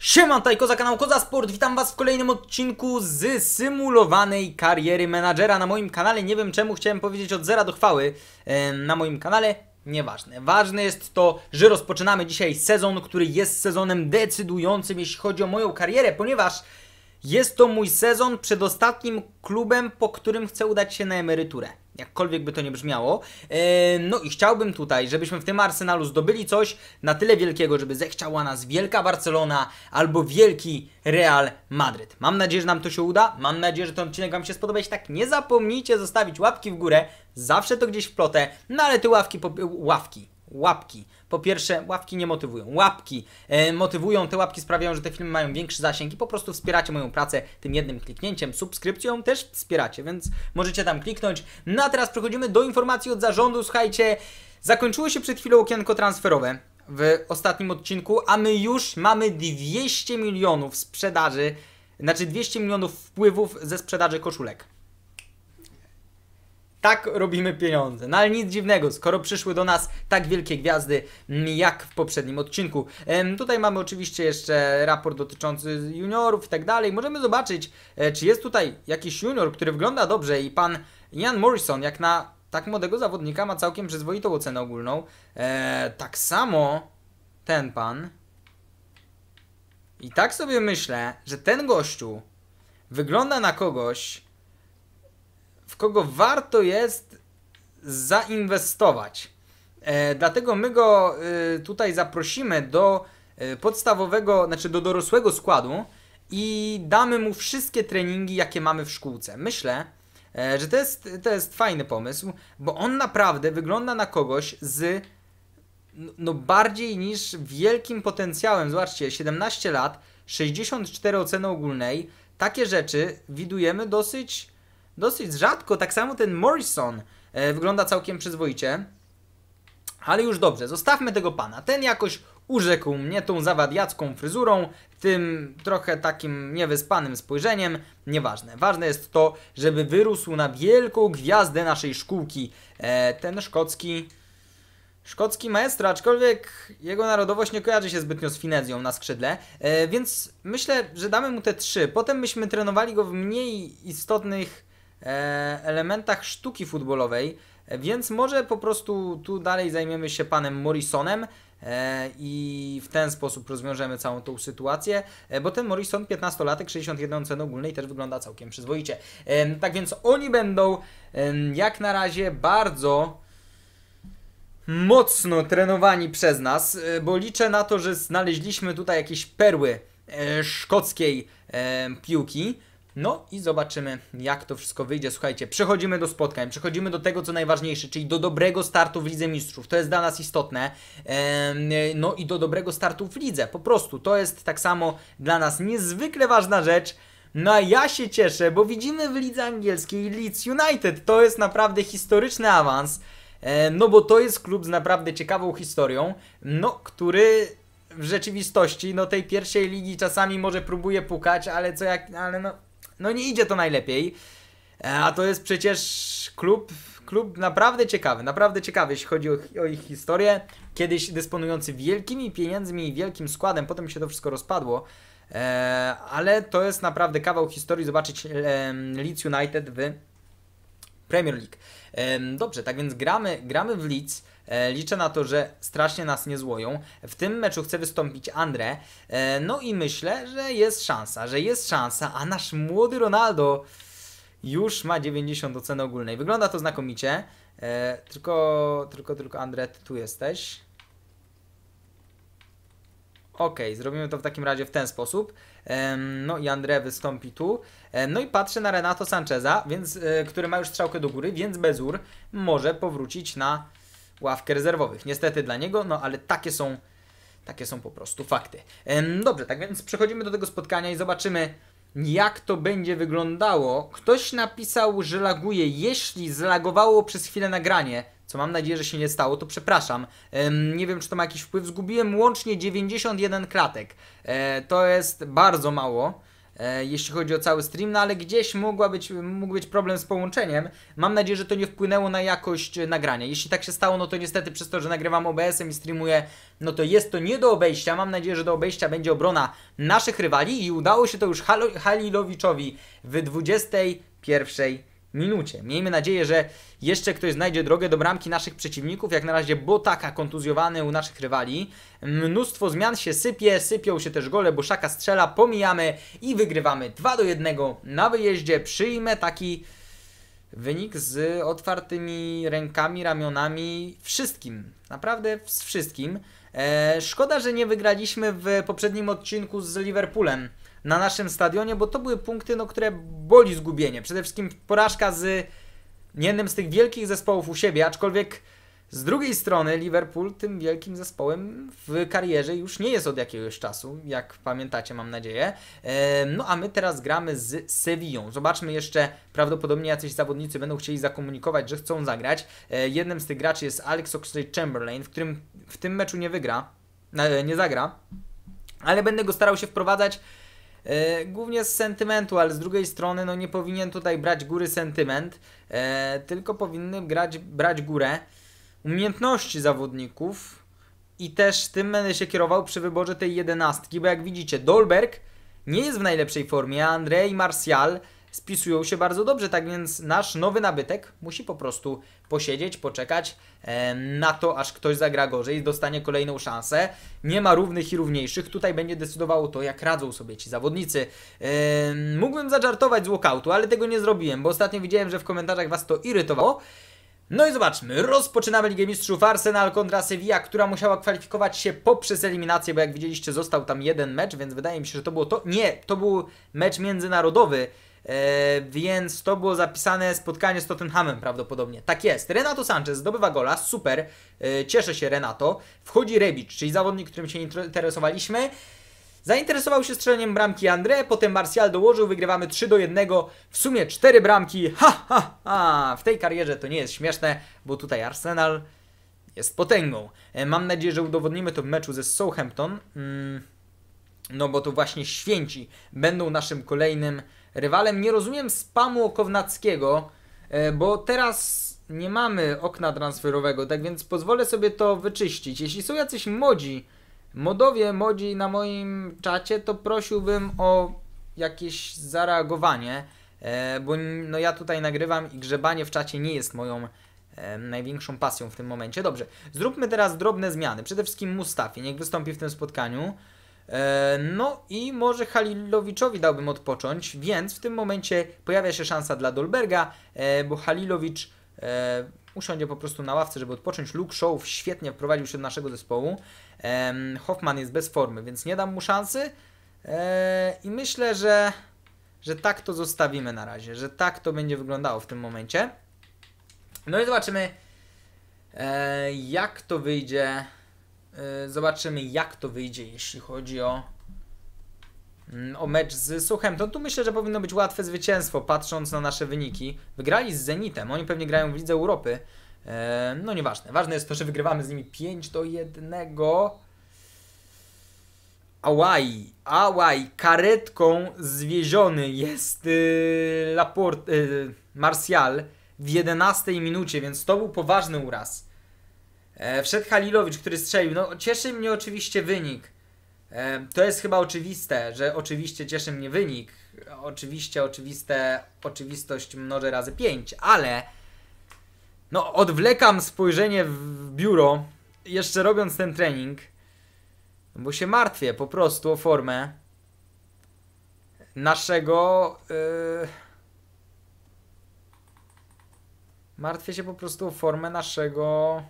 Siemantaj, za kanał Koza Sport, witam Was w kolejnym odcinku z symulowanej kariery menadżera na moim kanale. Nie wiem czemu chciałem powiedzieć od zera do chwały na moim kanale, nieważne. Ważne jest to, że rozpoczynamy dzisiaj sezon, który jest sezonem decydującym jeśli chodzi o moją karierę, ponieważ jest to mój sezon przed ostatnim klubem, po którym chcę udać się na emeryturę jakkolwiek by to nie brzmiało. E, no i chciałbym tutaj, żebyśmy w tym arsenalu zdobyli coś na tyle wielkiego, żeby zechciała nas wielka Barcelona albo wielki Real Madryt. Mam nadzieję, że nam to się uda. Mam nadzieję, że ten odcinek Wam się spodoba. Jeśli tak, nie zapomnijcie zostawić łapki w górę. Zawsze to gdzieś wplotę, no ale te ławki, ławki, łapki. Po pierwsze, łapki nie motywują. Łapki e, motywują, te łapki sprawiają, że te filmy mają większy zasięg i po prostu wspieracie moją pracę tym jednym kliknięciem. Subskrypcją też wspieracie, więc możecie tam kliknąć. No a teraz przechodzimy do informacji od zarządu. Słuchajcie, zakończyło się przed chwilą okienko transferowe w ostatnim odcinku, a my już mamy 200 milionów sprzedaży, znaczy 200 milionów wpływów ze sprzedaży koszulek. Tak robimy pieniądze. No ale nic dziwnego, skoro przyszły do nas tak wielkie gwiazdy mm, jak w poprzednim odcinku. tutaj mamy oczywiście jeszcze raport dotyczący juniorów i tak dalej. Możemy zobaczyć, e, czy jest tutaj jakiś junior, który wygląda dobrze i pan Ian Morrison jak na tak młodego zawodnika ma całkiem przyzwoitą ocenę ogólną. E, tak samo ten pan. I tak sobie myślę, że ten gościu wygląda na kogoś, w kogo warto jest zainwestować. E, dlatego my go y, tutaj zaprosimy do y, podstawowego, znaczy do dorosłego składu i damy mu wszystkie treningi, jakie mamy w szkółce. Myślę, e, że to jest, to jest fajny pomysł, bo on naprawdę wygląda na kogoś z no bardziej niż wielkim potencjałem. Zobaczcie, 17 lat, 64 oceny ogólnej. Takie rzeczy widujemy dosyć dosyć rzadko. Tak samo ten Morrison e, wygląda całkiem przyzwoicie. Ale już dobrze, zostawmy tego pana. Ten jakoś urzekł mnie tą zawadiacką fryzurą, tym trochę takim niewyspanym spojrzeniem. Nieważne. Ważne jest to, żeby wyrósł na wielką gwiazdę naszej szkółki. E, ten szkocki... Szkocki maestro, aczkolwiek jego narodowość nie kojarzy się zbytnio z Finezją na skrzydle, e, więc myślę, że damy mu te trzy. Potem myśmy trenowali go w mniej istotnych E, elementach sztuki futbolowej, więc może po prostu tu dalej zajmiemy się panem Morrisonem e, i w ten sposób rozwiążemy całą tą sytuację, e, bo ten Morrison 15-latek 61 ceny ogólnej też wygląda całkiem przyzwoicie. Tak więc oni będą jak na razie bardzo mocno trenowani przez nas, bo liczę na to, że znaleźliśmy tutaj jakieś perły szkockiej piłki no i zobaczymy, jak to wszystko wyjdzie. Słuchajcie, przechodzimy do spotkań, przechodzimy do tego, co najważniejsze, czyli do dobrego startu w Lidze Mistrzów. To jest dla nas istotne. No i do dobrego startu w lidze. Po prostu to jest tak samo dla nas niezwykle ważna rzecz. No a ja się cieszę, bo widzimy w lidze angielskiej Leeds United. To jest naprawdę historyczny awans. No bo to jest klub z naprawdę ciekawą historią, no który w rzeczywistości no tej pierwszej ligi czasami może próbuje pukać, ale co jak ale no no nie idzie to najlepiej. E, a to jest przecież klub, klub naprawdę ciekawy, naprawdę ciekawy, jeśli chodzi o, o, ich historię. Kiedyś dysponujący wielkimi pieniędzmi i wielkim składem, potem się to wszystko rozpadło. E, ale to jest naprawdę kawał historii zobaczyć e, Leeds United w Premier League. E, dobrze, tak więc gramy, gramy w Leeds. E, liczę na to, że strasznie nas nie złoją. W tym meczu chce wystąpić Andre. No i myślę, że jest szansa, że jest szansa, a nasz młody Ronaldo już ma 90 oceny ogólnej. Wygląda to znakomicie. E, tylko, tylko, tylko Andre, ty tu jesteś. OK, zrobimy to w takim razie w ten sposób. No i André wystąpi tu. No i patrzę na Renato Sancheza, więc, e, który ma już strzałkę do góry, więc Bezur może powrócić na ławkę rezerwowych. Niestety dla niego, no ale takie są, takie są po prostu fakty. Dobrze, tak więc przechodzimy do tego spotkania i zobaczymy, jak to będzie wyglądało. Ktoś napisał, że laguje. Jeśli zlagowało przez chwilę nagranie, co mam nadzieję, że się nie stało, to przepraszam. Nie wiem, czy to ma jakiś wpływ. Zgubiłem łącznie 91 klatek. E, to jest bardzo mało. E, jeśli chodzi o cały stream, no ale gdzieś mogła być, mógł być problem z połączeniem. Mam nadzieję, że to nie wpłynęło na jakość e, nagrania. Jeśli tak się stało, no to niestety przez to, że nagrywam OBS-em i streamuję, no to jest to nie do obejścia. Mam nadzieję, że do obejścia będzie obrona naszych rywali i udało się to już Halilowiczowi w 21 minucie. Miejmy nadzieję, że jeszcze ktoś znajdzie drogę do bramki naszych przeciwników. Jak na razie Botaka kontuzjowany u naszych rywali. Mnóstwo zmian się sypie, sypią się też gole, bo Szaka strzela, pomijamy i wygrywamy 2 do 1 na wyjeździe. Przyjmę taki wynik z otwartymi rękami, ramionami, wszystkim. Naprawdę z wszystkim. Eee, szkoda, że nie wygraliśmy w poprzednim odcinku z Liverpoolem na naszym stadionie, bo to były punkty, no, które boli zgubienie. Przede wszystkim porażka z jednym z tych wielkich zespołów u siebie, aczkolwiek z drugiej strony Liverpool tym wielkim zespołem w karierze już nie jest od jakiegoś czasu, jak pamiętacie, mam nadzieję. No a my teraz gramy z Sevillą. Zobaczmy jeszcze, prawdopodobnie jacyś zawodnicy będą chcieli zakomunikować, że chcą zagrać. E, jednym z tych graczy jest Alex Oxlade-Chamberlain, w którym w tym meczu nie wygra, e, nie zagra, ale będę go starał się wprowadzać E, głównie z sentymentu, ale z drugiej strony no nie powinien tutaj brać góry sentyment, e, tylko powinny grać, brać górę umiejętności zawodników i też tym będę się kierował przy wyborze tej jedenastki, bo jak widzicie Dolberg nie jest w najlepszej formie, a Andrzej Martial spisują się bardzo dobrze, tak więc nasz nowy nabytek musi po prostu posiedzieć, poczekać e, na to, aż ktoś zagra gorzej, dostanie kolejną szansę. Nie ma równych i równiejszych, tutaj będzie decydowało to, jak radzą sobie ci zawodnicy. E, mógłbym zażartować z walkoutu, ale tego nie zrobiłem, bo ostatnio widziałem, że w komentarzach was to irytowało. No i zobaczmy, rozpoczynamy Ligę Mistrzów Arsenal kontra Sevilla, która musiała kwalifikować się poprzez eliminację, bo jak widzieliście został tam jeden mecz, więc wydaje mi się, że to było to... Nie, to był mecz międzynarodowy, E, więc to było zapisane spotkanie z Tottenhamem prawdopodobnie. Tak jest. Renato Sanchez zdobywa gola, super. E, cieszę się Renato. Wchodzi Rebic, czyli zawodnik, którym się interesowaliśmy. Zainteresował się strzeleniem bramki André, potem Martial dołożył, wygrywamy 3 do 1, w sumie 4 bramki. Ha, ha, ha. W tej karierze to nie jest śmieszne, bo tutaj Arsenal jest potęgą. E, mam nadzieję, że udowodnimy to w meczu ze Southampton. Mm, no bo to właśnie święci będą naszym kolejnym rywalem. Nie rozumiem spamu Kownackiego, e, bo teraz nie mamy okna transferowego, tak więc pozwolę sobie to wyczyścić. Jeśli są jacyś modzi, modowie, modzi na moim czacie, to prosiłbym o jakieś zareagowanie, e, bo no ja tutaj nagrywam i grzebanie w czacie nie jest moją e, największą pasją w tym momencie. Dobrze, zróbmy teraz drobne zmiany. Przede wszystkim Mustafie, niech wystąpi w tym spotkaniu. E, no i może Halilowiczowi dałbym odpocząć, więc w tym momencie pojawia się szansa dla Dolberga, e, bo Halilowicz e, usiądzie po prostu na ławce, żeby odpocząć. Luke Show świetnie wprowadził się do naszego zespołu. Hoffman jest bez formy, więc nie dam mu szansy i myślę, że, że tak to zostawimy na razie, że tak to będzie wyglądało w tym momencie. No i zobaczymy, jak to wyjdzie Y, zobaczymy, jak to wyjdzie, jeśli chodzi o, mm, o mecz z To Tu myślę, że powinno być łatwe zwycięstwo, patrząc na nasze wyniki. Wygrali z Zenitem, oni pewnie grają w Lidze Europy. Y, no nieważne. Ważne jest to, że wygrywamy z nimi 5 do 1. Ałaj, ałaj, karetką zwieziony jest yy, Laport, yy, Martial w 11 minucie, więc to był poważny uraz. E, wszedł Halilowicz, który strzelił. No, cieszy mnie oczywiście wynik. E, to jest chyba oczywiste, że oczywiście cieszy mnie wynik. Oczywiście, oczywiste, oczywistość mnożę razy 5, ale no, odwlekam spojrzenie w biuro, jeszcze robiąc ten trening, bo się martwię po prostu o formę naszego. Yy... Martwię się po prostu o formę naszego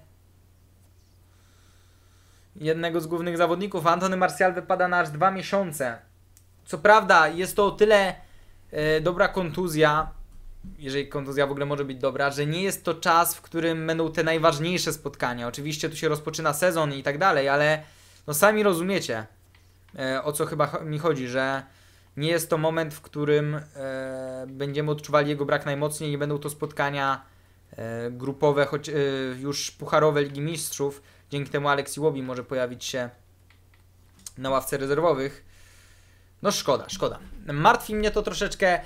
jednego z głównych zawodników. Antony Martial wypada na aż dwa miesiące. Co prawda jest to o tyle e, dobra kontuzja, jeżeli kontuzja w ogóle może być dobra, że nie jest to czas, w którym będą te najważniejsze spotkania. Oczywiście tu się rozpoczyna sezon i tak dalej, ale no sami rozumiecie e, o co chyba mi chodzi, że nie jest to moment, w którym e, będziemy odczuwali jego brak najmocniej i będą to spotkania e, grupowe, choć e, już pucharowe Ligi Mistrzów, Dzięki temu Alexi Iwobi może pojawić się na ławce rezerwowych. No szkoda, szkoda. Martwi mnie to troszeczkę.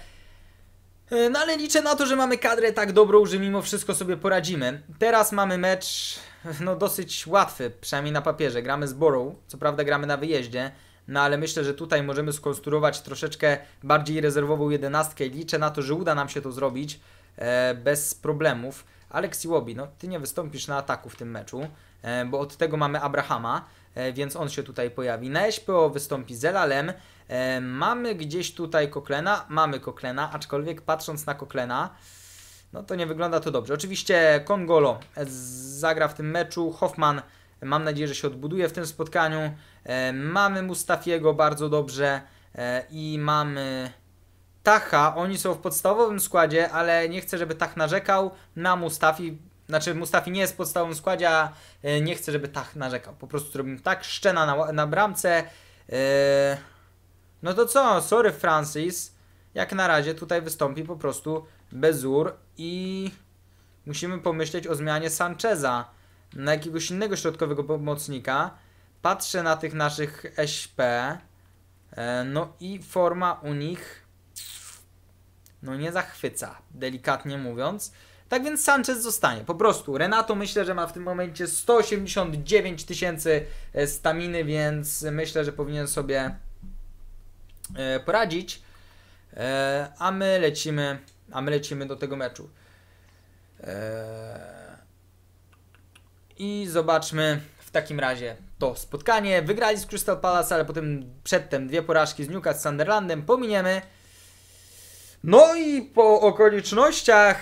E, no ale liczę na to, że mamy kadrę tak dobrą, że mimo wszystko sobie poradzimy. Teraz mamy mecz no dosyć łatwy, przynajmniej na papierze. Gramy z Borą, co prawda gramy na wyjeździe, no ale myślę, że tutaj możemy skonstruować troszeczkę bardziej rezerwową jedenastkę liczę na to, że uda nam się to zrobić e, bez problemów. Alexi Łobi, no ty nie wystąpisz na ataku w tym meczu. E, bo od tego mamy Abrahama, e, więc on się tutaj pojawi. Na SPO e wystąpi Zelalem. Mamy gdzieś tutaj Koklena, mamy Koklena, aczkolwiek patrząc na Koklena, no to nie wygląda to dobrze. Oczywiście Kongolo zagra w tym meczu, Hoffman mam nadzieję, że się odbuduje w tym spotkaniu. Mamy Mustafiego bardzo dobrze i mamy Tacha. Oni są w podstawowym składzie, ale nie chcę, żeby Tach narzekał na Mustafi znaczy Mustafi nie jest w podstawowym składzie, a e, nie chcę, żeby Tach narzekał. Po prostu zrobimy tak szczena na, na bramce. E, no to co? Sorry Francis. Jak na razie tutaj wystąpi po prostu Bezur i musimy pomyśleć o zmianie Sancheza na jakiegoś innego środkowego pomocnika. Patrzę na tych naszych SP. E, no i forma u nich no nie zachwyca, delikatnie mówiąc. Tak więc Sanchez zostanie. Po prostu Renato myślę, że ma w tym momencie 189 tysięcy e, staminy, więc myślę, że powinien sobie e, poradzić. E, a my lecimy, a my lecimy do tego meczu. I zobaczmy w takim razie to spotkanie. Wygrali z Crystal Palace, ale potem przedtem dwie porażki z Newcastle z Sunderlandem. Pominiemy. No i po okolicznościach,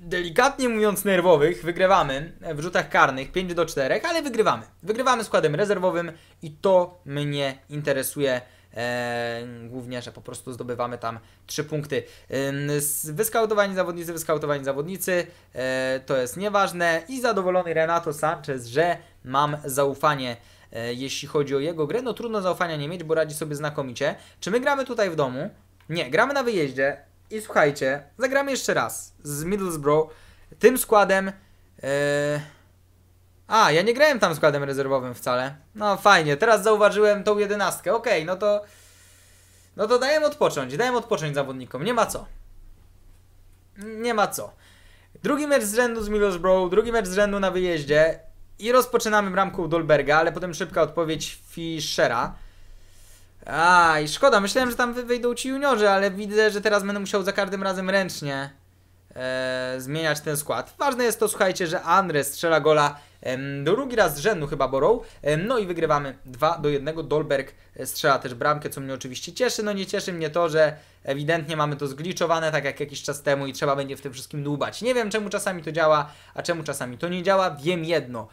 delikatnie mówiąc nerwowych, wygrywamy w rzutach karnych 5 do 4, ale wygrywamy. Wygrywamy składem rezerwowym i to mnie interesuje. E, głównie, że po prostu zdobywamy tam trzy punkty. E, wyskautowani zawodnicy, wyskautowani zawodnicy, e, to jest nieważne. I zadowolony Renato Sanchez, że mam zaufanie e, jeśli chodzi o jego grę, no trudno zaufania nie mieć, bo radzi sobie znakomicie. Czy my gramy tutaj w domu? Nie, gramy na wyjeździe i słuchajcie, zagramy jeszcze raz z Middlesbrough tym składem. E, a, ja nie grałem tam składem rezerwowym wcale. No fajnie, teraz zauważyłem tą jedenastkę. Okej, okay, no to... No to dajemy odpocząć, dajemy odpocząć zawodnikom, nie ma co. Nie ma co. Drugi mecz z rzędu z Middlesbrough, drugi mecz z rzędu na wyjeździe i rozpoczynamy bramką Dolberga, ale potem szybka odpowiedź Fischera. A, i szkoda, myślałem, że tam wyjdą ci juniorzy, ale widzę, że teraz będę musiał za każdym razem ręcznie e, zmieniać ten skład. Ważne jest to, słuchajcie, że Andres strzela gola e, drugi raz z rzędu chyba Borą, e, no i wygrywamy 2 do 1. Dolberg e, strzela też bramkę, co mnie oczywiście cieszy. No nie cieszy mnie to, że ewidentnie mamy to zgliczowane, tak jak jakiś czas temu i trzeba będzie w tym wszystkim dłubać. Nie wiem, czemu czasami to działa, a czemu czasami to nie działa. Wiem jedno.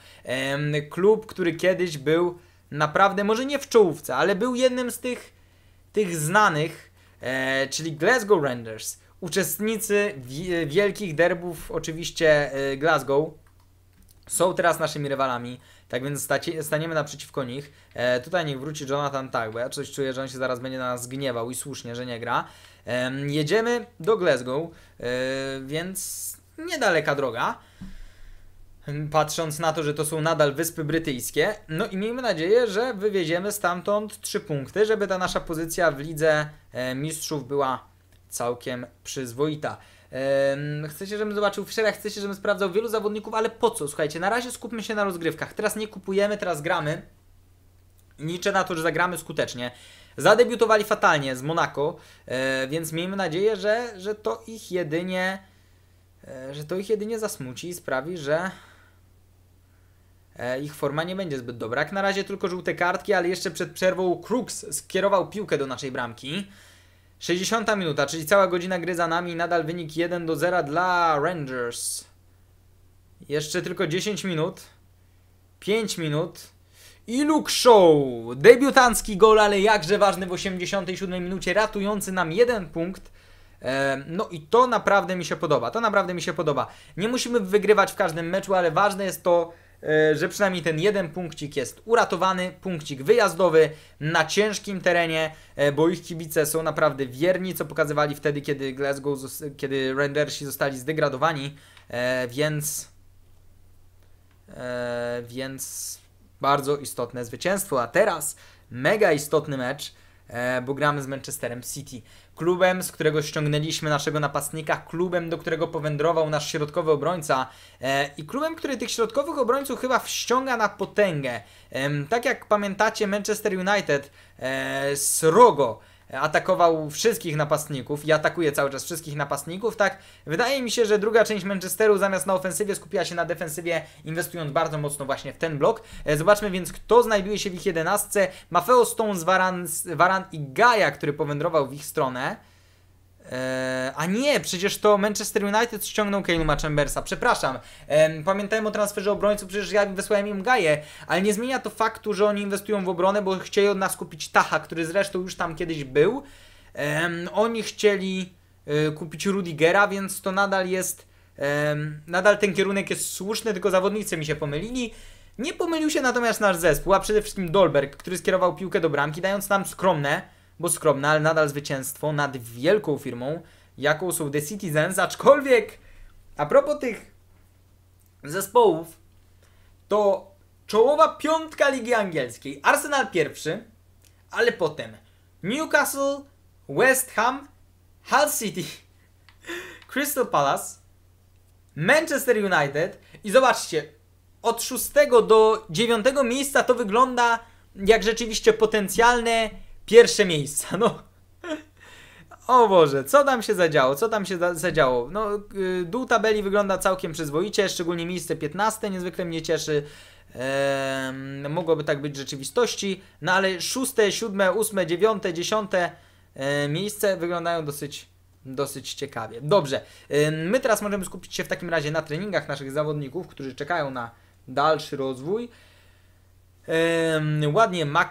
klub, który kiedyś był naprawdę, może nie w czołówce, ale był jednym z tych, tych znanych, e, czyli Glasgow Rangers. Uczestnicy wi wielkich derbów, oczywiście e, Glasgow, są teraz naszymi rywalami, tak więc staniemy naprzeciwko nich. E, tutaj niech wróci Jonathan tak, bo ja coś czuję, że on się zaraz będzie na nas gniewał i słusznie, że nie gra. E, jedziemy do Glasgow, e, więc niedaleka droga patrząc na to, że to są nadal Wyspy Brytyjskie. No i miejmy nadzieję, że wywieziemy stamtąd trzy punkty, żeby ta nasza pozycja w lidze e, mistrzów była całkiem przyzwoita. Chcecie, żebym zobaczył Fischera, chcecie, żebym sprawdzał wielu zawodników, ale po co? Słuchajcie, na razie skupmy się na rozgrywkach. Teraz nie kupujemy, teraz gramy. Liczę na to, że zagramy skutecznie. Zadebiutowali fatalnie z Monaco, e, więc miejmy nadzieję, że, że to ich jedynie e, że to ich jedynie zasmuci i sprawi, że E, ich forma nie będzie zbyt dobra. Jak na razie tylko żółte kartki, ale jeszcze przed przerwą Crooks skierował piłkę do naszej bramki. 60 minuta, czyli cała godzina gry za nami, nadal wynik 1 do 0 dla Rangers. Jeszcze tylko 10 minut. 5 minut. I Luke Show! Debiutancki gol, ale jakże ważny w 87 minucie, ratujący nam jeden punkt. E, no i to naprawdę mi się podoba, to naprawdę mi się podoba. Nie musimy wygrywać w każdym meczu, ale ważne jest to, E, że przynajmniej ten jeden punkcik jest uratowany, punkcik wyjazdowy na ciężkim terenie, e, bo ich kibice są naprawdę wierni, co pokazywali wtedy, kiedy Glasgow, kiedy Rangersi zostali zdegradowani, e, więc więc bardzo istotne zwycięstwo. A teraz mega istotny mecz, bo gramy z Manchesterem City klubem, z którego ściągnęliśmy naszego napastnika, klubem, do którego powędrował nasz środkowy obrońca e, i klubem, który tych środkowych obrońców chyba wściąga na potęgę. E, tak jak pamiętacie Manchester United e, Srogo atakował wszystkich napastników i atakuje cały czas wszystkich napastników, tak? Wydaje mi się, że druga część Manchesteru zamiast na ofensywie skupiła się na defensywie, inwestując bardzo mocno właśnie w ten blok. E, zobaczmy więc, kto znajduje się w ich jedenastce. Mafeo Stones, Varan, Varan i Gaja, który powędrował w ich stronę. E, a nie, przecież to Manchester United ściągnął Kaluma Chambersa, przepraszam. pamiętałem pamiętajmy o transferze obrońców, przecież ja wysłałem im Gaję, ale nie zmienia to faktu, że oni inwestują w obronę, bo chcieli od nas kupić Taha, który zresztą już tam kiedyś był. oni chcieli e, kupić Rudigera, więc to nadal jest, nadal ten kierunek jest słuszny, tylko zawodnicy mi się pomylili. Nie pomylił się natomiast nasz zespół, a przede wszystkim Dolberg, który skierował piłkę do bramki, dając nam skromne bo skromna, ale nadal zwycięstwo nad wielką firmą, jaką są The Citizens, aczkolwiek a propos tych zespołów, to czołowa piątka Ligi Angielskiej, Arsenal pierwszy, ale potem Newcastle, West Ham, Hull City, Crystal Palace, Manchester United i zobaczcie, od szóstego do dziewiątego miejsca to wygląda jak rzeczywiście potencjalne Pierwsze miejsca, no. O Boże, co tam się zadziało? Co tam się zadziało? No, y, dół tabeli wygląda całkiem przyzwoicie, szczególnie miejsce 15 niezwykle mnie cieszy. Eee, mogłoby tak być w rzeczywistości, no ale szóste, 7, ósme, 9, dziesiąte e, miejsce wyglądają dosyć, dosyć ciekawie. Dobrze, eee, my teraz możemy skupić się w takim razie na treningach naszych zawodników, którzy czekają na dalszy rozwój. Eee, ładnie Mac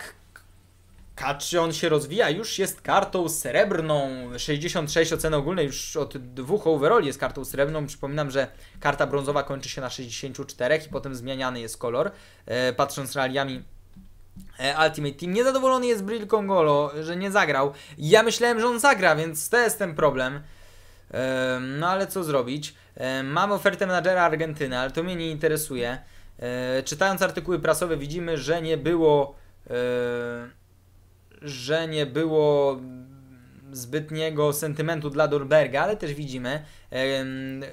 on się rozwija, już jest kartą srebrną, 66 oceny ogólnej, już od dwóch overall jest kartą srebrną. Przypominam, że karta brązowa kończy się na 64 i potem zmieniany jest kolor. E, patrząc realiami e, Ultimate Team niezadowolony jest Bril Kongolo, że nie zagrał. Ja myślałem, że on zagra, więc to jest ten problem. E, no ale co zrobić? E, mam ofertę menadżera Argentyny, ale to mnie nie interesuje. E, czytając artykuły prasowe widzimy, że nie było e, że nie było zbytniego sentymentu dla Dorberga, ale też widzimy,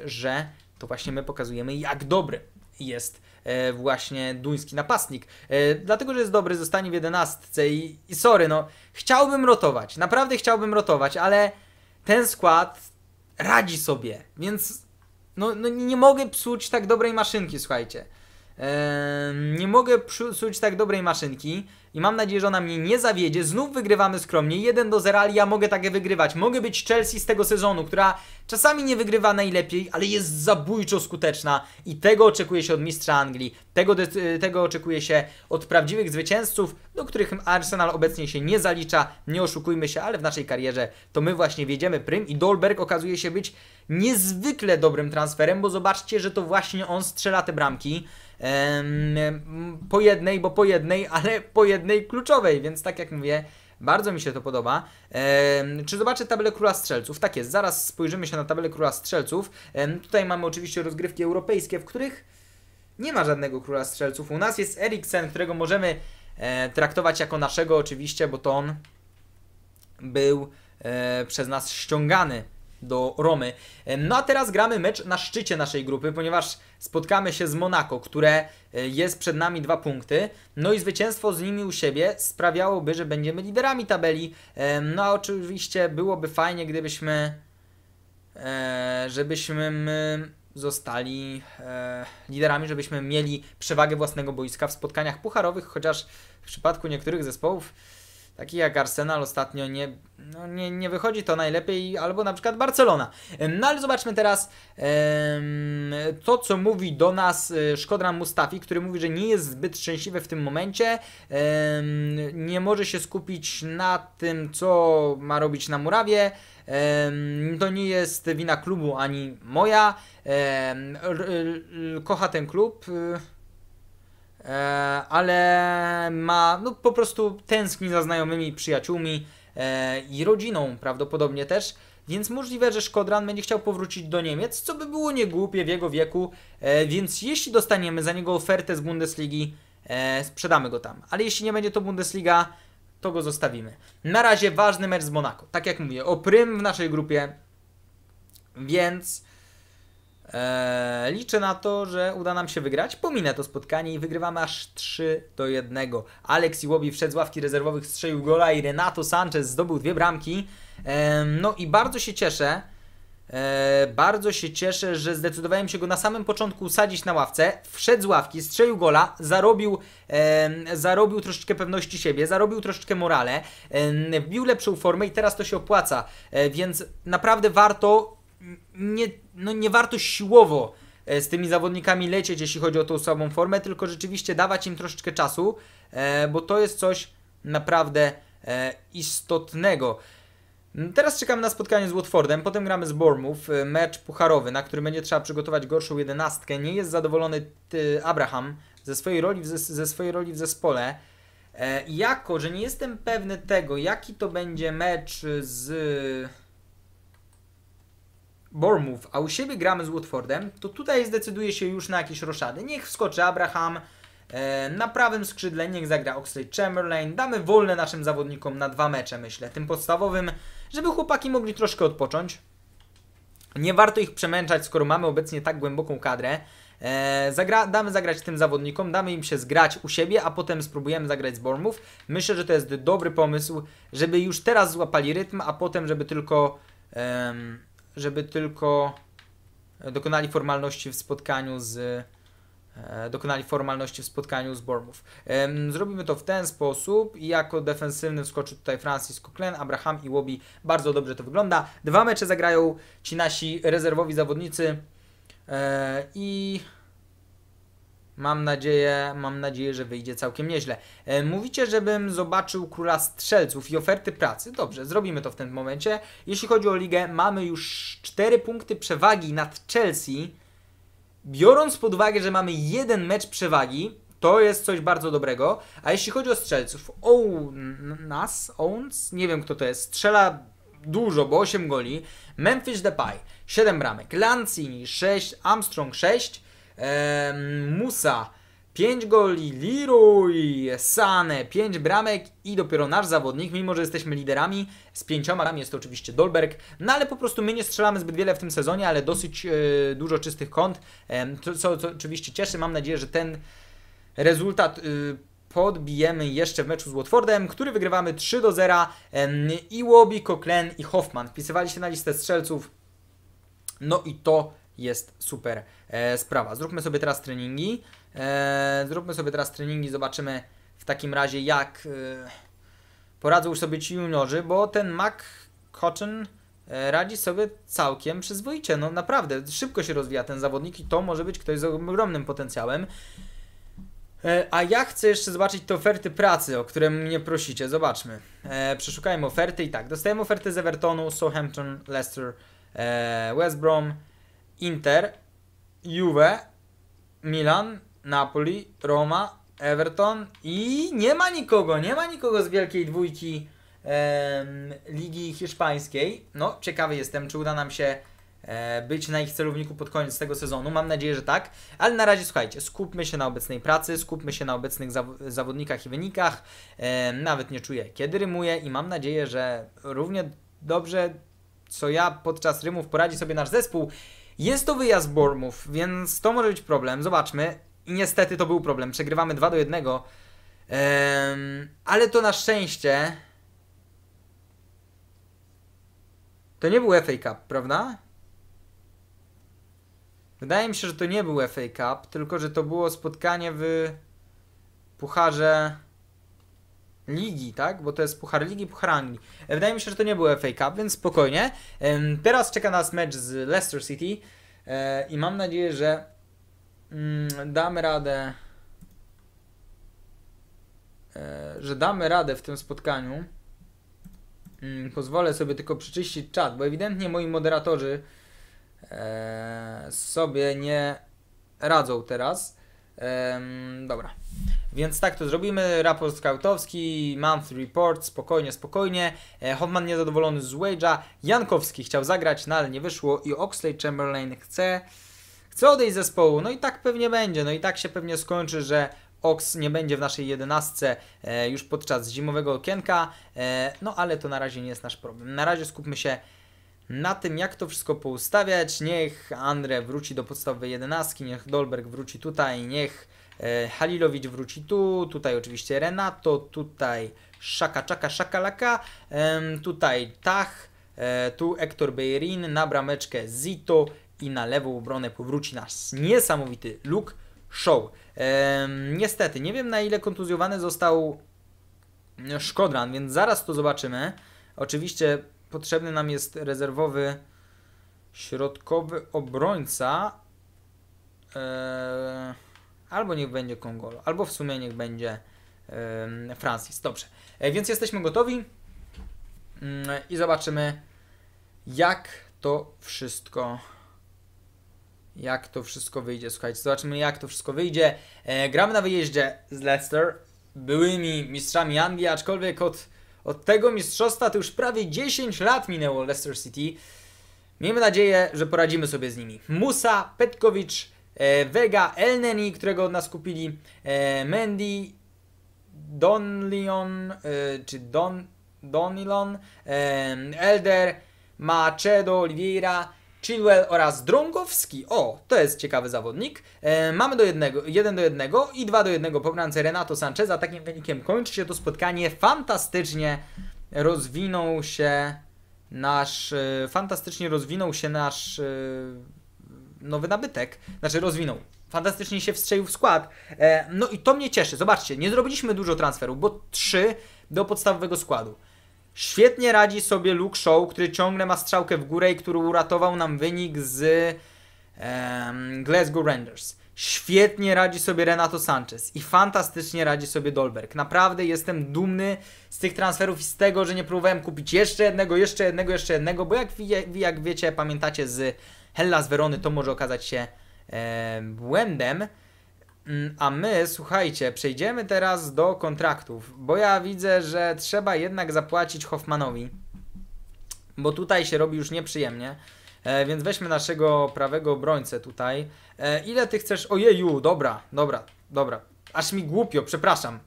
że to właśnie my pokazujemy, jak dobry jest e, właśnie duński napastnik. E, dlatego, że jest dobry, zostanie w jedenastce i, i sorry, no chciałbym rotować, naprawdę chciałbym rotować, ale ten skład radzi sobie, więc no, no nie mogę psuć tak dobrej maszynki, słuchajcie. Eee, nie mogę psuć tak dobrej maszynki i mam nadzieję, że ona mnie nie zawiedzie. Znów wygrywamy skromnie, 1 do 0, ale ja mogę takie wygrywać. Mogę być Chelsea z tego sezonu, która czasami nie wygrywa najlepiej, ale jest zabójczo skuteczna i tego oczekuje się od mistrza Anglii. Tego, tego oczekuje się od prawdziwych zwycięzców, do których Arsenal obecnie się nie zalicza. Nie oszukujmy się, ale w naszej karierze to my właśnie wiedziemy prym i Dolberg okazuje się być niezwykle dobrym transferem, bo zobaczcie, że to właśnie on strzela te bramki. po jednej, bo po jednej, ale po jednej kluczowej, więc tak jak mówię, bardzo mi się to podoba. czy zobaczę tabelę króla strzelców? Tak jest, zaraz spojrzymy się na tabelę króla strzelców. tutaj mamy oczywiście rozgrywki europejskie, w których nie ma żadnego króla strzelców. U nas jest Eriksen, którego możemy e, traktować jako naszego oczywiście, bo to on był e, przez nas ściągany do Romy. E, no a teraz gramy mecz na szczycie naszej grupy, ponieważ spotkamy się z Monako, które e, jest przed nami dwa punkty. No i zwycięstwo z nimi u siebie sprawiałoby, że będziemy liderami tabeli. E, no a oczywiście byłoby fajnie, gdybyśmy żebyśmy zostali liderami, żebyśmy mieli przewagę własnego boiska w spotkaniach pucharowych, chociaż w przypadku niektórych zespołów taki jak Arsenal ostatnio nie, no nie, nie wychodzi to najlepiej, albo na przykład Barcelona. No ale zobaczmy teraz to, co mówi do nas e, Szkodran Mustafi, który mówi, że nie jest zbyt szczęśliwy w tym momencie, nie może się skupić na tym, co ma robić na murawie, to nie jest wina klubu ani moja, kocha ten klub. E, ale ma, no po prostu tęskni za znajomymi, przyjaciółmi e, i rodziną prawdopodobnie też, więc możliwe, że Szkodran będzie chciał powrócić do Niemiec, co by było niegłupie w jego wieku, e, więc jeśli dostaniemy za niego ofertę z Bundesligi, sprzedamy go tam, ale jeśli nie będzie to Bundesliga, to go zostawimy. Na razie ważny mecz z Monako, tak jak mówię, o prym w naszej grupie, więc Eee, liczę na to, że uda nam się wygrać. Pominę to spotkanie i wygrywamy aż 3 do 1. Alex Łobi wszedł z ławki rezerwowych, strzelił gola i Renato Sanchez zdobył dwie bramki. Eee, no i bardzo się cieszę, eee, bardzo się cieszę, że zdecydowałem się go na samym początku usadzić na ławce. Wszedł z ławki, strzelił gola, zarobił, ehm, zarobił troszeczkę pewności siebie, zarobił troszeczkę morale, ehm, wbił lepszą formę i teraz to się opłaca. więc naprawdę warto nie, no nie warto siłowo e, z tymi zawodnikami lecieć, jeśli chodzi o tą słabą formę, tylko rzeczywiście dawać im troszeczkę czasu, e, bo to jest coś naprawdę e, istotnego. Mm, teraz czekamy na spotkanie z Watfordem, potem gramy z Bournemouth, mecz pucharowy, na który będzie trzeba przygotować gorszą jedenastkę. Nie jest zadowolony Abraham ze swojej roli w, ze swojej roli w zespole. Jako, że nie jestem pewny tego, jaki to będzie mecz z Bournemouth, a u siebie gramy z Watfordem, to tutaj zdecyduje się już na jakieś roszady. Niech wskoczy Abraham, e, na prawym skrzydle niech zagra Oxley Chamberlain. Damy wolne naszym zawodnikom na dwa mecze, myślę. Tym podstawowym, żeby chłopaki mogli troszkę odpocząć. Nie warto ich przemęczać, skoro mamy obecnie tak głęboką kadrę. E, zagra damy zagrać tym zawodnikom, damy im się zgrać u siebie, a potem spróbujemy zagrać z Bournemouth. Myślę, że to jest dobry pomysł, żeby już teraz złapali rytm, a potem, żeby tylko żeby tylko e, dokonali formalności w spotkaniu z e, dokonali formalności w spotkaniu z Bormów. Zrobimy to w ten sposób i jako defensywny wskoczy tutaj Francis Coquelin, Abraham i Łobi. Bardzo dobrze to wygląda. Dwa mecze zagrają ci nasi rezerwowi zawodnicy e, i Mam nadzieję, mam nadzieję, że wyjdzie całkiem nieźle. E, mówicie, żebym zobaczył króla strzelców i oferty pracy. Dobrze, zrobimy to w tym momencie. Jeśli chodzi o ligę, mamy już 4 punkty przewagi nad Chelsea. Biorąc pod uwagę, że mamy jeden mecz przewagi, to jest coś bardzo dobrego. A jeśli chodzi o strzelców, Owns, Owns, nie wiem kto to jest, strzela dużo, bo 8 goli. Memphis Depay 7 bramek, Lancini 6, Armstrong 6. Musa 5 goli, Liruj, Sane 5 bramek i dopiero nasz zawodnik, mimo że jesteśmy liderami z pięcioma, tam jest to oczywiście Dolberg, no ale po prostu my nie strzelamy zbyt wiele w tym sezonie, ale dosyć e, dużo czystych kąt, co, co, oczywiście cieszy, mam nadzieję, że ten rezultat... Y, podbijemy jeszcze w meczu z Watfordem, który wygrywamy 3 do 0. I Łobi, Koklen i Hoffman wpisywali się na listę strzelców. No i to jest super E, sprawa. Zróbmy sobie teraz treningi. E, zróbmy sobie teraz treningi, zobaczymy w takim razie jak e, poradzą sobie ci juniorzy, bo ten Mac Cotton radzi sobie całkiem przyzwoicie. No naprawdę, szybko się rozwija ten zawodnik i to może być ktoś z ogromnym potencjałem. A ja chcę jeszcze zobaczyć te oferty pracy, o które mnie prosicie. Zobaczmy. przeszukajmy oferty i tak. Dostajemy oferty z Evertonu, Southampton, Leicester, West Brom, Inter, Juve, Milan, Napoli, Roma, Everton i nie ma nikogo, nie ma nikogo z wielkiej dwójki Ligi Hiszpańskiej. No, ciekawy jestem, czy uda nam się e, być na ich celowniku pod koniec tego sezonu. Mam nadzieję, że tak, ale na razie słuchajcie, skupmy się na obecnej pracy, skupmy się na obecnych zaw zawodnikach i wynikach. E, nawet nie czuję, kiedy rymuję i mam nadzieję, że równie dobrze co ja podczas rymów poradzi sobie nasz zespół. Jest to wyjazd Bormów, więc to może być problem. Zobaczmy. I niestety to był problem. Przegrywamy 2 do 1. ale to na szczęście. To nie był FA Cup, prawda? Wydaje mi się, że to nie był FA Cup, tylko że to było spotkanie w Pucharze ligi, tak? Bo to jest Puchar Ligi, Puchar Anglii. E, wydaje mi się, że to nie był FA Cup, więc spokojnie. Teraz czeka nas mecz z Leicester City e, i mam nadzieję, że mm, damy radę e, że damy radę w tym spotkaniu. Mm, pozwolę sobie tylko przyczyścić czat, bo ewidentnie moi moderatorzy sobie nie radzą teraz dobra. Więc tak to zrobimy. Raport scoutowski, month report, spokojnie, spokojnie. E, Hoffman niezadowolony z Wage'a. Jankowski chciał zagrać, no ale nie wyszło. I Oxley Chamberlain chce, chce odejść z zespołu. No i tak pewnie będzie. No i tak się pewnie skończy, że Ox nie będzie w naszej jedenastce e, już podczas zimowego okienka. E, no ale to na razie nie jest nasz problem. Na razie skupmy się na tym, jak to wszystko poustawiać. Niech Andre wróci do podstawowej jedenastki, niech Dolberg wróci tutaj, niech e, Halilowicz wróci tu, tutaj oczywiście Renato, tutaj Szaka Czaka Szakalaka, e, tutaj Tach, e, tu Hector Bejerin, na brameczkę Zito i na lewą obronę powróci nasz niesamowity Luke Show. niestety, nie wiem na ile kontuzjowany został Szkodran, więc zaraz to zobaczymy. Oczywiście potrzebny nam jest rezerwowy środkowy obrońca. Eee, albo niech będzie Kongolo, albo w sumie niech będzie e, Francis. Dobrze, e, więc jesteśmy gotowi mm, i zobaczymy jak to wszystko jak to wszystko wyjdzie. Słuchajcie, zobaczymy jak to wszystko wyjdzie. E, gramy na wyjeździe z Leicester, byłymi mistrzami Anglii, aczkolwiek od od tego mistrzostwa to już prawie 10 lat minęło Leicester City. Miejmy nadzieję, że poradzimy sobie z nimi. Musa, Petkowicz, e, Vega, Elneni, którego od nas kupili, e, Mendy, Don Leon, e, czy Don, Donilon, e, Elder, Macedo, Oliveira, Chilwell oraz Drągowski. O, to jest ciekawy zawodnik. E, mamy do jednego, jeden do jednego i dwa do jednego. po bramce Renato Sancheza. Takim wynikiem kończy się to spotkanie. Fantastycznie rozwinął się nasz, e, fantastycznie rozwinął się nasz e, nowy nabytek. Znaczy rozwinął. Fantastycznie się wstrzelił w skład. E, no i to mnie cieszy. Zobaczcie, nie zrobiliśmy dużo transferów, bo trzy do podstawowego składu. Świetnie radzi sobie Luke Show, który ciągle ma strzałkę w górę i który uratował nam wynik z um, Glasgow Rangers. Świetnie radzi sobie Renato Sanchez i fantastycznie radzi sobie Dolberg. Naprawdę jestem dumny z tych transferów i z tego, że nie próbowałem kupić jeszcze jednego, jeszcze jednego, jeszcze jednego, bo jak, jak wiecie, pamiętacie z Hellas Verony, to może okazać się e, błędem. Mm, a my, słuchajcie, przejdziemy teraz do kontraktów, bo ja widzę, że trzeba jednak zapłacić Hoffmanowi, bo tutaj się robi już nieprzyjemnie. E, więc weźmy naszego prawego obrońcę tutaj. E, ile ty chcesz? Ojeju, dobra, dobra, dobra. Aż mi głupio, przepraszam,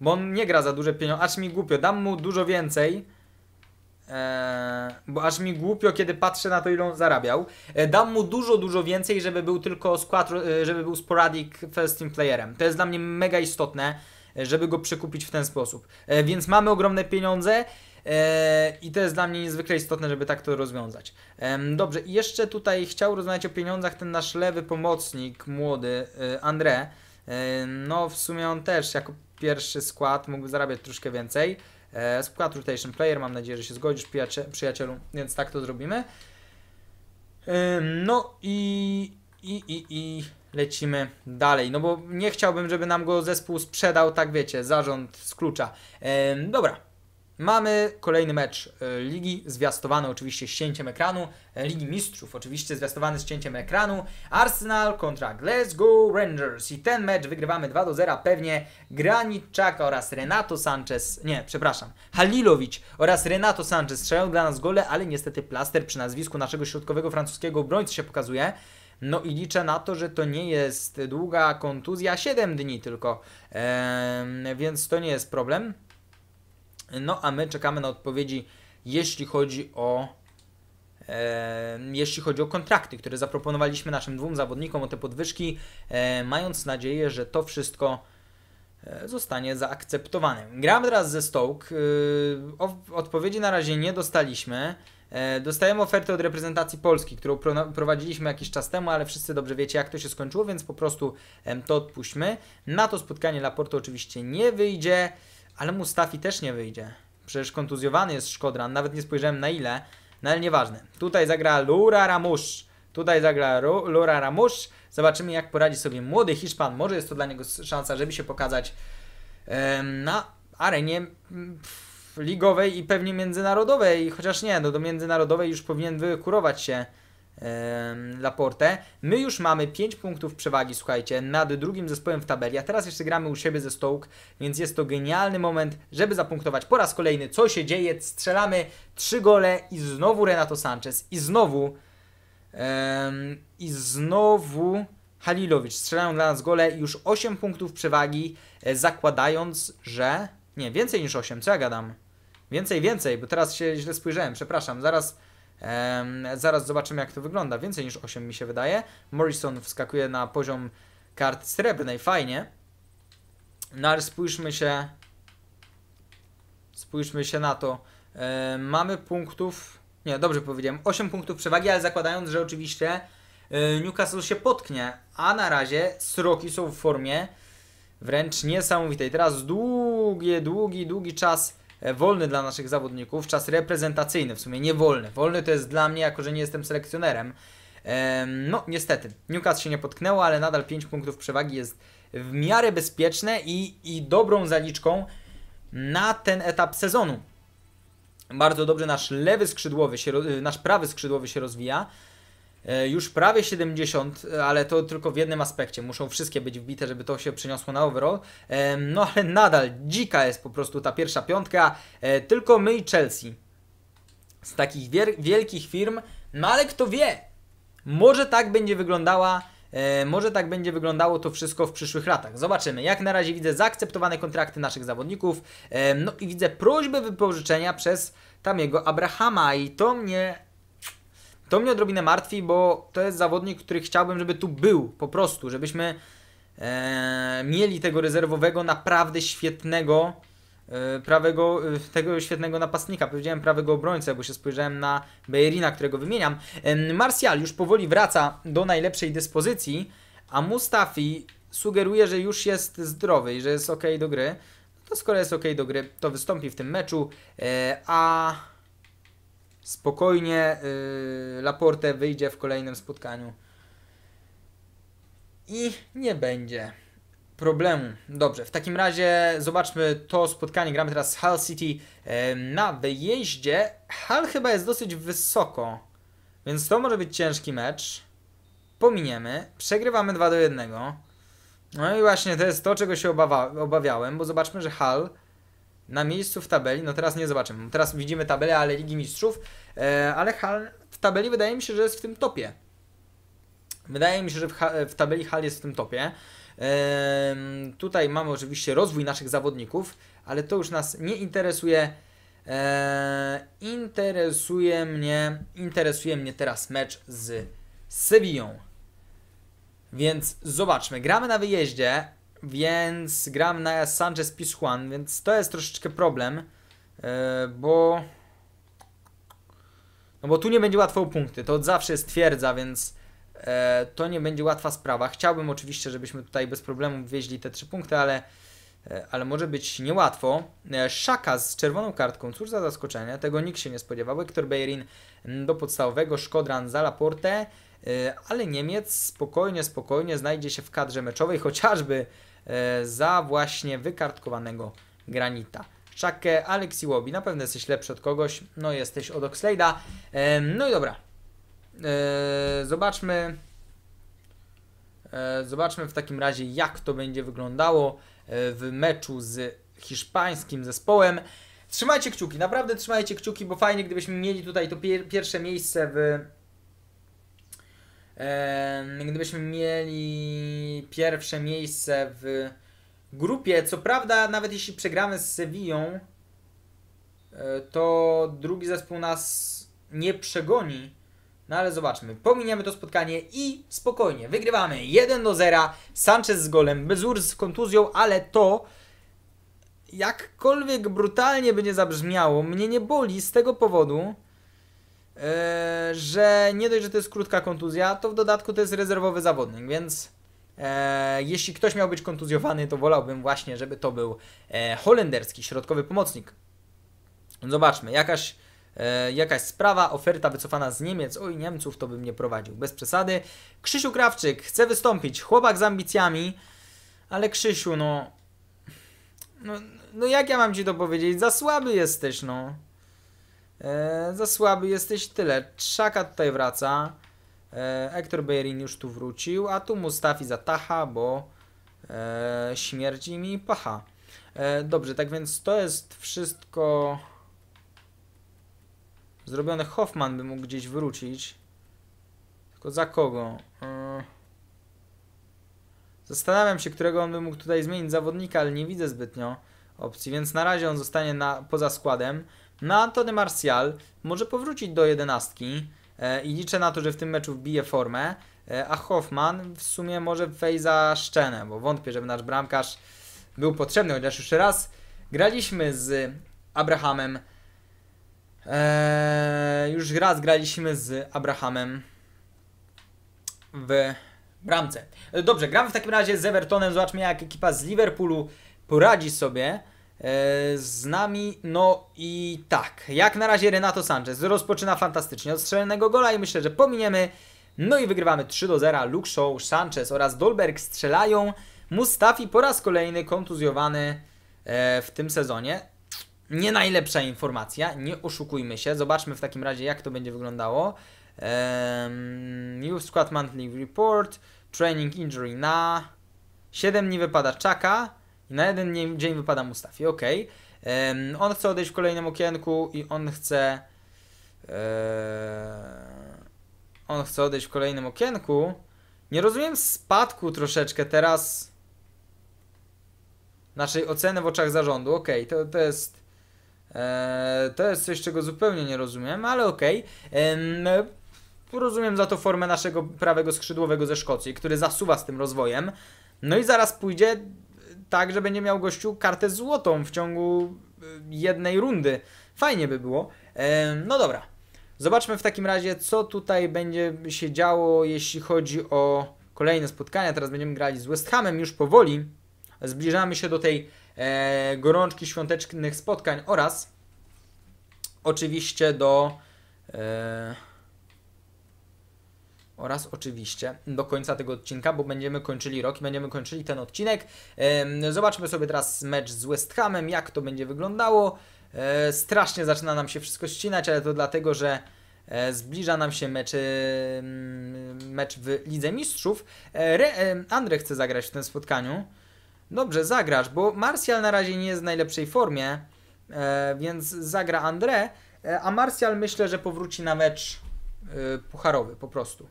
bo on nie gra za duże pieniądze, aż mi głupio. Dam mu dużo więcej. E, bo aż mi głupio, kiedy patrzę na to, ile on zarabiał. E, dam mu dużo, dużo więcej, żeby był tylko skład, e, żeby był sporadic first team playerem. To jest dla mnie mega istotne, żeby go przekupić w ten sposób. więc mamy ogromne pieniądze i to jest dla mnie niezwykle istotne, żeby tak to rozwiązać. Dobrze, i jeszcze tutaj chciał rozmawiać o pieniądzach ten nasz lewy pomocnik, młody, André. No w sumie on też jako pierwszy skład mógłby zarabiać troszkę więcej. Squad e, rotation player, mam nadzieję, że się zgodzisz przyjacielu, więc tak to zrobimy. E, no i, i, i, i lecimy dalej, no bo nie chciałbym, żeby nam go zespół sprzedał, tak wiecie, zarząd z klucza. E, dobra, Mamy kolejny mecz e, ligi, zwiastowany oczywiście z cięciem ekranu, e, Ligi Mistrzów oczywiście zwiastowany z cięciem ekranu, Arsenal kontra Glasgow Rangers i ten mecz wygrywamy 2 do 0 pewnie Graniczak oraz Renato Sanchez, nie przepraszam, Halilowicz oraz Renato Sanchez strzelają dla nas gole, ale niestety plaster przy nazwisku naszego środkowego francuskiego obrońcy się pokazuje. No i liczę na to, że to nie jest długa kontuzja, 7 dni tylko, eee, więc to nie jest problem. No a my czekamy na odpowiedzi, jeśli chodzi o e, jeśli chodzi o kontrakty, które zaproponowaliśmy naszym dwóm zawodnikom o te podwyżki, e, mając nadzieję, że to wszystko e, zostanie zaakceptowane. Gram teraz ze Stoke. Odpowiedzi na razie nie dostaliśmy. Dostajemy ofertę od reprezentacji Polski, którą prowadziliśmy jakiś czas temu, ale wszyscy dobrze wiecie, jak to się skończyło, więc po prostu to odpuśćmy. Na to spotkanie Laporto oczywiście nie wyjdzie. Ale Mustafi też nie wyjdzie. Przecież kontuzjowany jest Szkodran, nawet nie spojrzałem na ile, no ale nieważne. Tutaj zagra Lura Ramusz. Tutaj zagra Ru Lura Ramusz. Zobaczymy jak poradzi sobie młody Hiszpan. Może jest to dla niego szansa, żeby się pokazać na arenie mm, ligowej i pewnie międzynarodowej. Chociaż nie, no do międzynarodowej już powinien wykurować się Laporte. My już mamy 5 punktów przewagi, słuchajcie, nad drugim zespołem w tabeli, a teraz jeszcze gramy u siebie ze Stoke, więc jest to genialny moment, żeby zapunktować po raz kolejny, co się dzieje, strzelamy 3 gole i znowu Renato Sanchez i znowu um, i znowu Halilowicz strzelają dla nas gole już 8 punktów przewagi, e, zakładając, że nie, więcej niż 8, co ja gadam? Więcej, więcej, bo teraz się źle spojrzałem, przepraszam, zaraz zaraz zobaczymy, jak to wygląda. Więcej niż 8 mi się wydaje. Morrison wskakuje na poziom kart srebrnej, fajnie. No ale spójrzmy się. Spójrzmy się na to. mamy punktów. Nie, dobrze powiedziałem. 8 punktów przewagi, ale zakładając, że oczywiście e, Newcastle się potknie. A na razie sroki są w formie wręcz niesamowitej. Teraz długi, długi, długi czas E, wolny dla naszych zawodników, czas reprezentacyjny, w sumie nie wolny. Wolny to jest dla mnie, jako że nie jestem selekcjonerem. No, niestety, Newcastle się nie potknęło, ale nadal 5 punktów przewagi jest w miarę bezpieczne i, i dobrą zaliczką na ten etap sezonu. Bardzo dobrze nasz lewy skrzydłowy, się, e, nasz prawy skrzydłowy się rozwija. E, już prawie 70, e, ale to tylko w jednym aspekcie. Muszą wszystkie być wbite, żeby to się przeniosło na overall. E, no ale nadal dzika jest po prostu ta pierwsza piątka. Tylko my i Chelsea. Z takich wielkich firm. No ale kto wie? Może tak będzie wyglądała może tak będzie wyglądało to wszystko w przyszłych latach. Zobaczymy. Jak na razie widzę zaakceptowane kontrakty naszych zawodników, no i widzę prośby wypożyczenia przez tam jego Abrahama i to mnie to mnie odrobinę martwi, bo to jest zawodnik, który chciałbym, żeby tu był po prostu, żebyśmy e, mieli tego rezerwowego naprawdę świetnego e, prawego, e, tego świetnego napastnika. Powiedziałem prawego obrońcę, bo się spojrzałem na Bejerina, którego wymieniam. E, Martial już powoli wraca do najlepszej dyspozycji, a Mustafi sugeruje, że już jest zdrowy i że jest ok do gry. No to skoro jest ok do gry, to wystąpi w tym meczu, e, a Spokojnie yy, Laporte wyjdzie w kolejnym spotkaniu. I nie będzie problemu. Dobrze, w takim razie zobaczmy to spotkanie. Gramy teraz z Hull City yy, na wyjeździe. Hull chyba jest dosyć wysoko, więc to może być ciężki mecz. Pominiemy. Przegrywamy 2 do 1. No i właśnie to jest to, czego się obawa- obawiałem, bo zobaczmy, że Hull na miejscu w tabeli, no teraz nie zobaczymy, teraz widzimy tabelę, ale Ligi Mistrzów, e, ale Hal w tabeli wydaje mi się, że jest w tym topie. Wydaje mi się, że w, w tabeli Hal jest w tym topie. Tutaj mamy oczywiście rozwój naszych zawodników, ale to już nas nie interesuje. E, interesuje mnie, interesuje mnie teraz mecz z Sevillą. Więc zobaczmy, gramy na wyjeździe, więc gram na Sanchez Pizjuan, więc to jest troszeczkę problem, e, bo... No bo tu nie będzie łatwo o punkty, to od zawsze jest twierdza, więc e, to nie będzie łatwa sprawa. Chciałbym oczywiście, żebyśmy tutaj bez problemu wwieźli te trzy punkty, ale, e, ale może być niełatwo. Szaka z czerwoną kartką, cóż za zaskoczenie, tego nikt się nie spodziewał. Wektor Beirin do podstawowego, Szkodran za Laporte, ale Niemiec spokojnie, spokojnie znajdzie się w kadrze meczowej, chociażby E, za właśnie wykartkowanego granita. Szakę Alexi Łobi, na pewno jesteś lepszy od kogoś, no jesteś od Oxlade'a. E, no i dobra, e, zobaczmy, zobaczmy w takim razie jak to będzie wyglądało w meczu z hiszpańskim zespołem. Trzymajcie kciuki, naprawdę trzymajcie kciuki, bo fajnie gdybyśmy mieli tutaj to pier pierwsze miejsce w gdybyśmy mieli pierwsze miejsce w grupie, co prawda nawet jeśli przegramy z Sevilla, e, to drugi zespół nas nie przegoni. No ale zobaczmy. Pominiemy to spotkanie i spokojnie wygrywamy 1 do 0. Sanchez z golem, Bezur z kontuzją, ale to jakkolwiek brutalnie będzie zabrzmiało, mnie nie boli z tego powodu, E, że nie dość, że to jest krótka kontuzja, to w dodatku to jest rezerwowy zawodnik, więc e, jeśli ktoś miał być kontuzjowany, to wolałbym właśnie, żeby to był e, holenderski środkowy pomocnik. Zobaczmy, jakaś, e, jakaś sprawa, oferta wycofana z Niemiec. Oj, Niemców to bym nie prowadził, bez przesady. Krzysiu Krawczyk chce wystąpić, chłopak z ambicjami, ale Krzysiu, no... No, no jak ja mam Ci to powiedzieć? Za słaby jesteś, no. E, za słaby jesteś tyle. czaka tutaj wraca. E, Hector Bejerin już tu wrócił, a tu Mustafi Tacha, bo e, śmierdzi mi pacha. E, dobrze, tak więc to jest wszystko zrobione. Hoffman by mógł gdzieś wrócić. Tylko za kogo? E, zastanawiam się, którego on by mógł tutaj zmienić zawodnika, ale nie widzę zbytnio opcji, więc na razie on zostanie na, poza składem. No Antony Martial może powrócić do jedenastki e, i liczę na to, że w tym meczu wbije formę, e, a Hoffman w sumie może wejść za szczenę, bo wątpię, żeby nasz bramkarz był potrzebny, chociaż już raz graliśmy z Abrahamem, e, już raz graliśmy z Abrahamem w bramce. Dobrze, gramy w takim razie z Evertonem, zobaczmy jak ekipa z Liverpoolu poradzi sobie E, z nami. No i tak, jak na razie Renato Sanchez rozpoczyna fantastycznie od strzelnego gola i myślę, że pominiemy. No i wygrywamy 3 do 0. Luke Show, Sanchez oraz Dolberg strzelają. Mustafi po raz kolejny kontuzjowany e, w tym sezonie. Nie najlepsza informacja, nie oszukujmy się. Zobaczmy w takim razie, jak to będzie wyglądało. new Squad Monthly Report, Training Injury na 7 dni wypada Czaka. I na jeden dzień wypada Mustafi, ok. Um, on chce odejść w kolejnym okienku i on chce... E, on chce odejść w kolejnym okienku. Nie rozumiem spadku troszeczkę teraz naszej oceny w oczach zarządu. Ok, to, to jest... E, to jest coś, czego zupełnie nie rozumiem, ale okej. Okay. rozumiem za to formę naszego prawego skrzydłowego ze Szkocji, który zasuwa z tym rozwojem. No i zaraz pójdzie tak, że będzie miał gościu kartę złotą w ciągu y, jednej rundy. Fajnie by było. No dobra. Zobaczmy w takim razie, co tutaj będzie się działo, jeśli chodzi o kolejne spotkania. Teraz będziemy grali z West Hamem już powoli. Zbliżamy się do tej e, gorączki świątecznych spotkań oraz oczywiście do. E, oraz oczywiście do końca tego odcinka, bo będziemy kończyli rok i będziemy kończyli ten odcinek. Zobaczmy sobie teraz mecz z West Hamem, jak to będzie wyglądało. E, strasznie zaczyna nam się wszystko ścinać, ale to dlatego, że e, zbliża nam się mecz, mecz w Lidze Mistrzów. E, Andre chce zagrać w tym spotkaniu. Dobrze, zagrasz, bo Martial na razie nie jest w najlepszej formie, więc zagra Andre, a Martial myślę, że powróci na mecz pucharowy po prostu.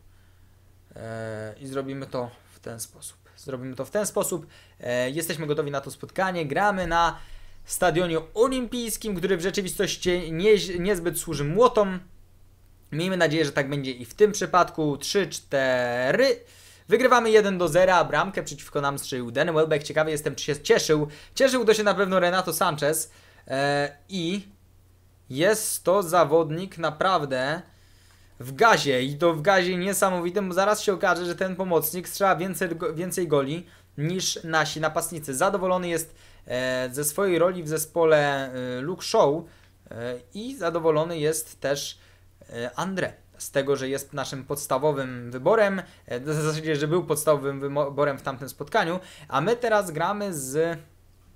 E, i zrobimy to w ten sposób. Zrobimy to w ten sposób. E, jesteśmy gotowi na to spotkanie. Gramy na stadionie olimpijskim, który w rzeczywistości nie, niezbyt służy młotom. Miejmy nadzieję, że tak będzie i w tym przypadku. 3-4. Wygrywamy 1 do 0, bramkę przeciwko nam strzelił Den Welbeck. Ciekawy jestem, czy się cieszył. Cieszył to się na pewno Renato Sanchez. E, I jest to zawodnik naprawdę w gazie i to w gazie niesamowitym, bo zaraz się okaże, że ten pomocnik strzela więcej, więcej goli niż nasi napastnicy. Zadowolony jest e, ze swojej roli w zespole e, Luke Show e, i zadowolony jest też e, André Andre z tego, że jest naszym podstawowym wyborem, w zasadzie, że był podstawowym wyborem w tamtym spotkaniu, a my teraz gramy z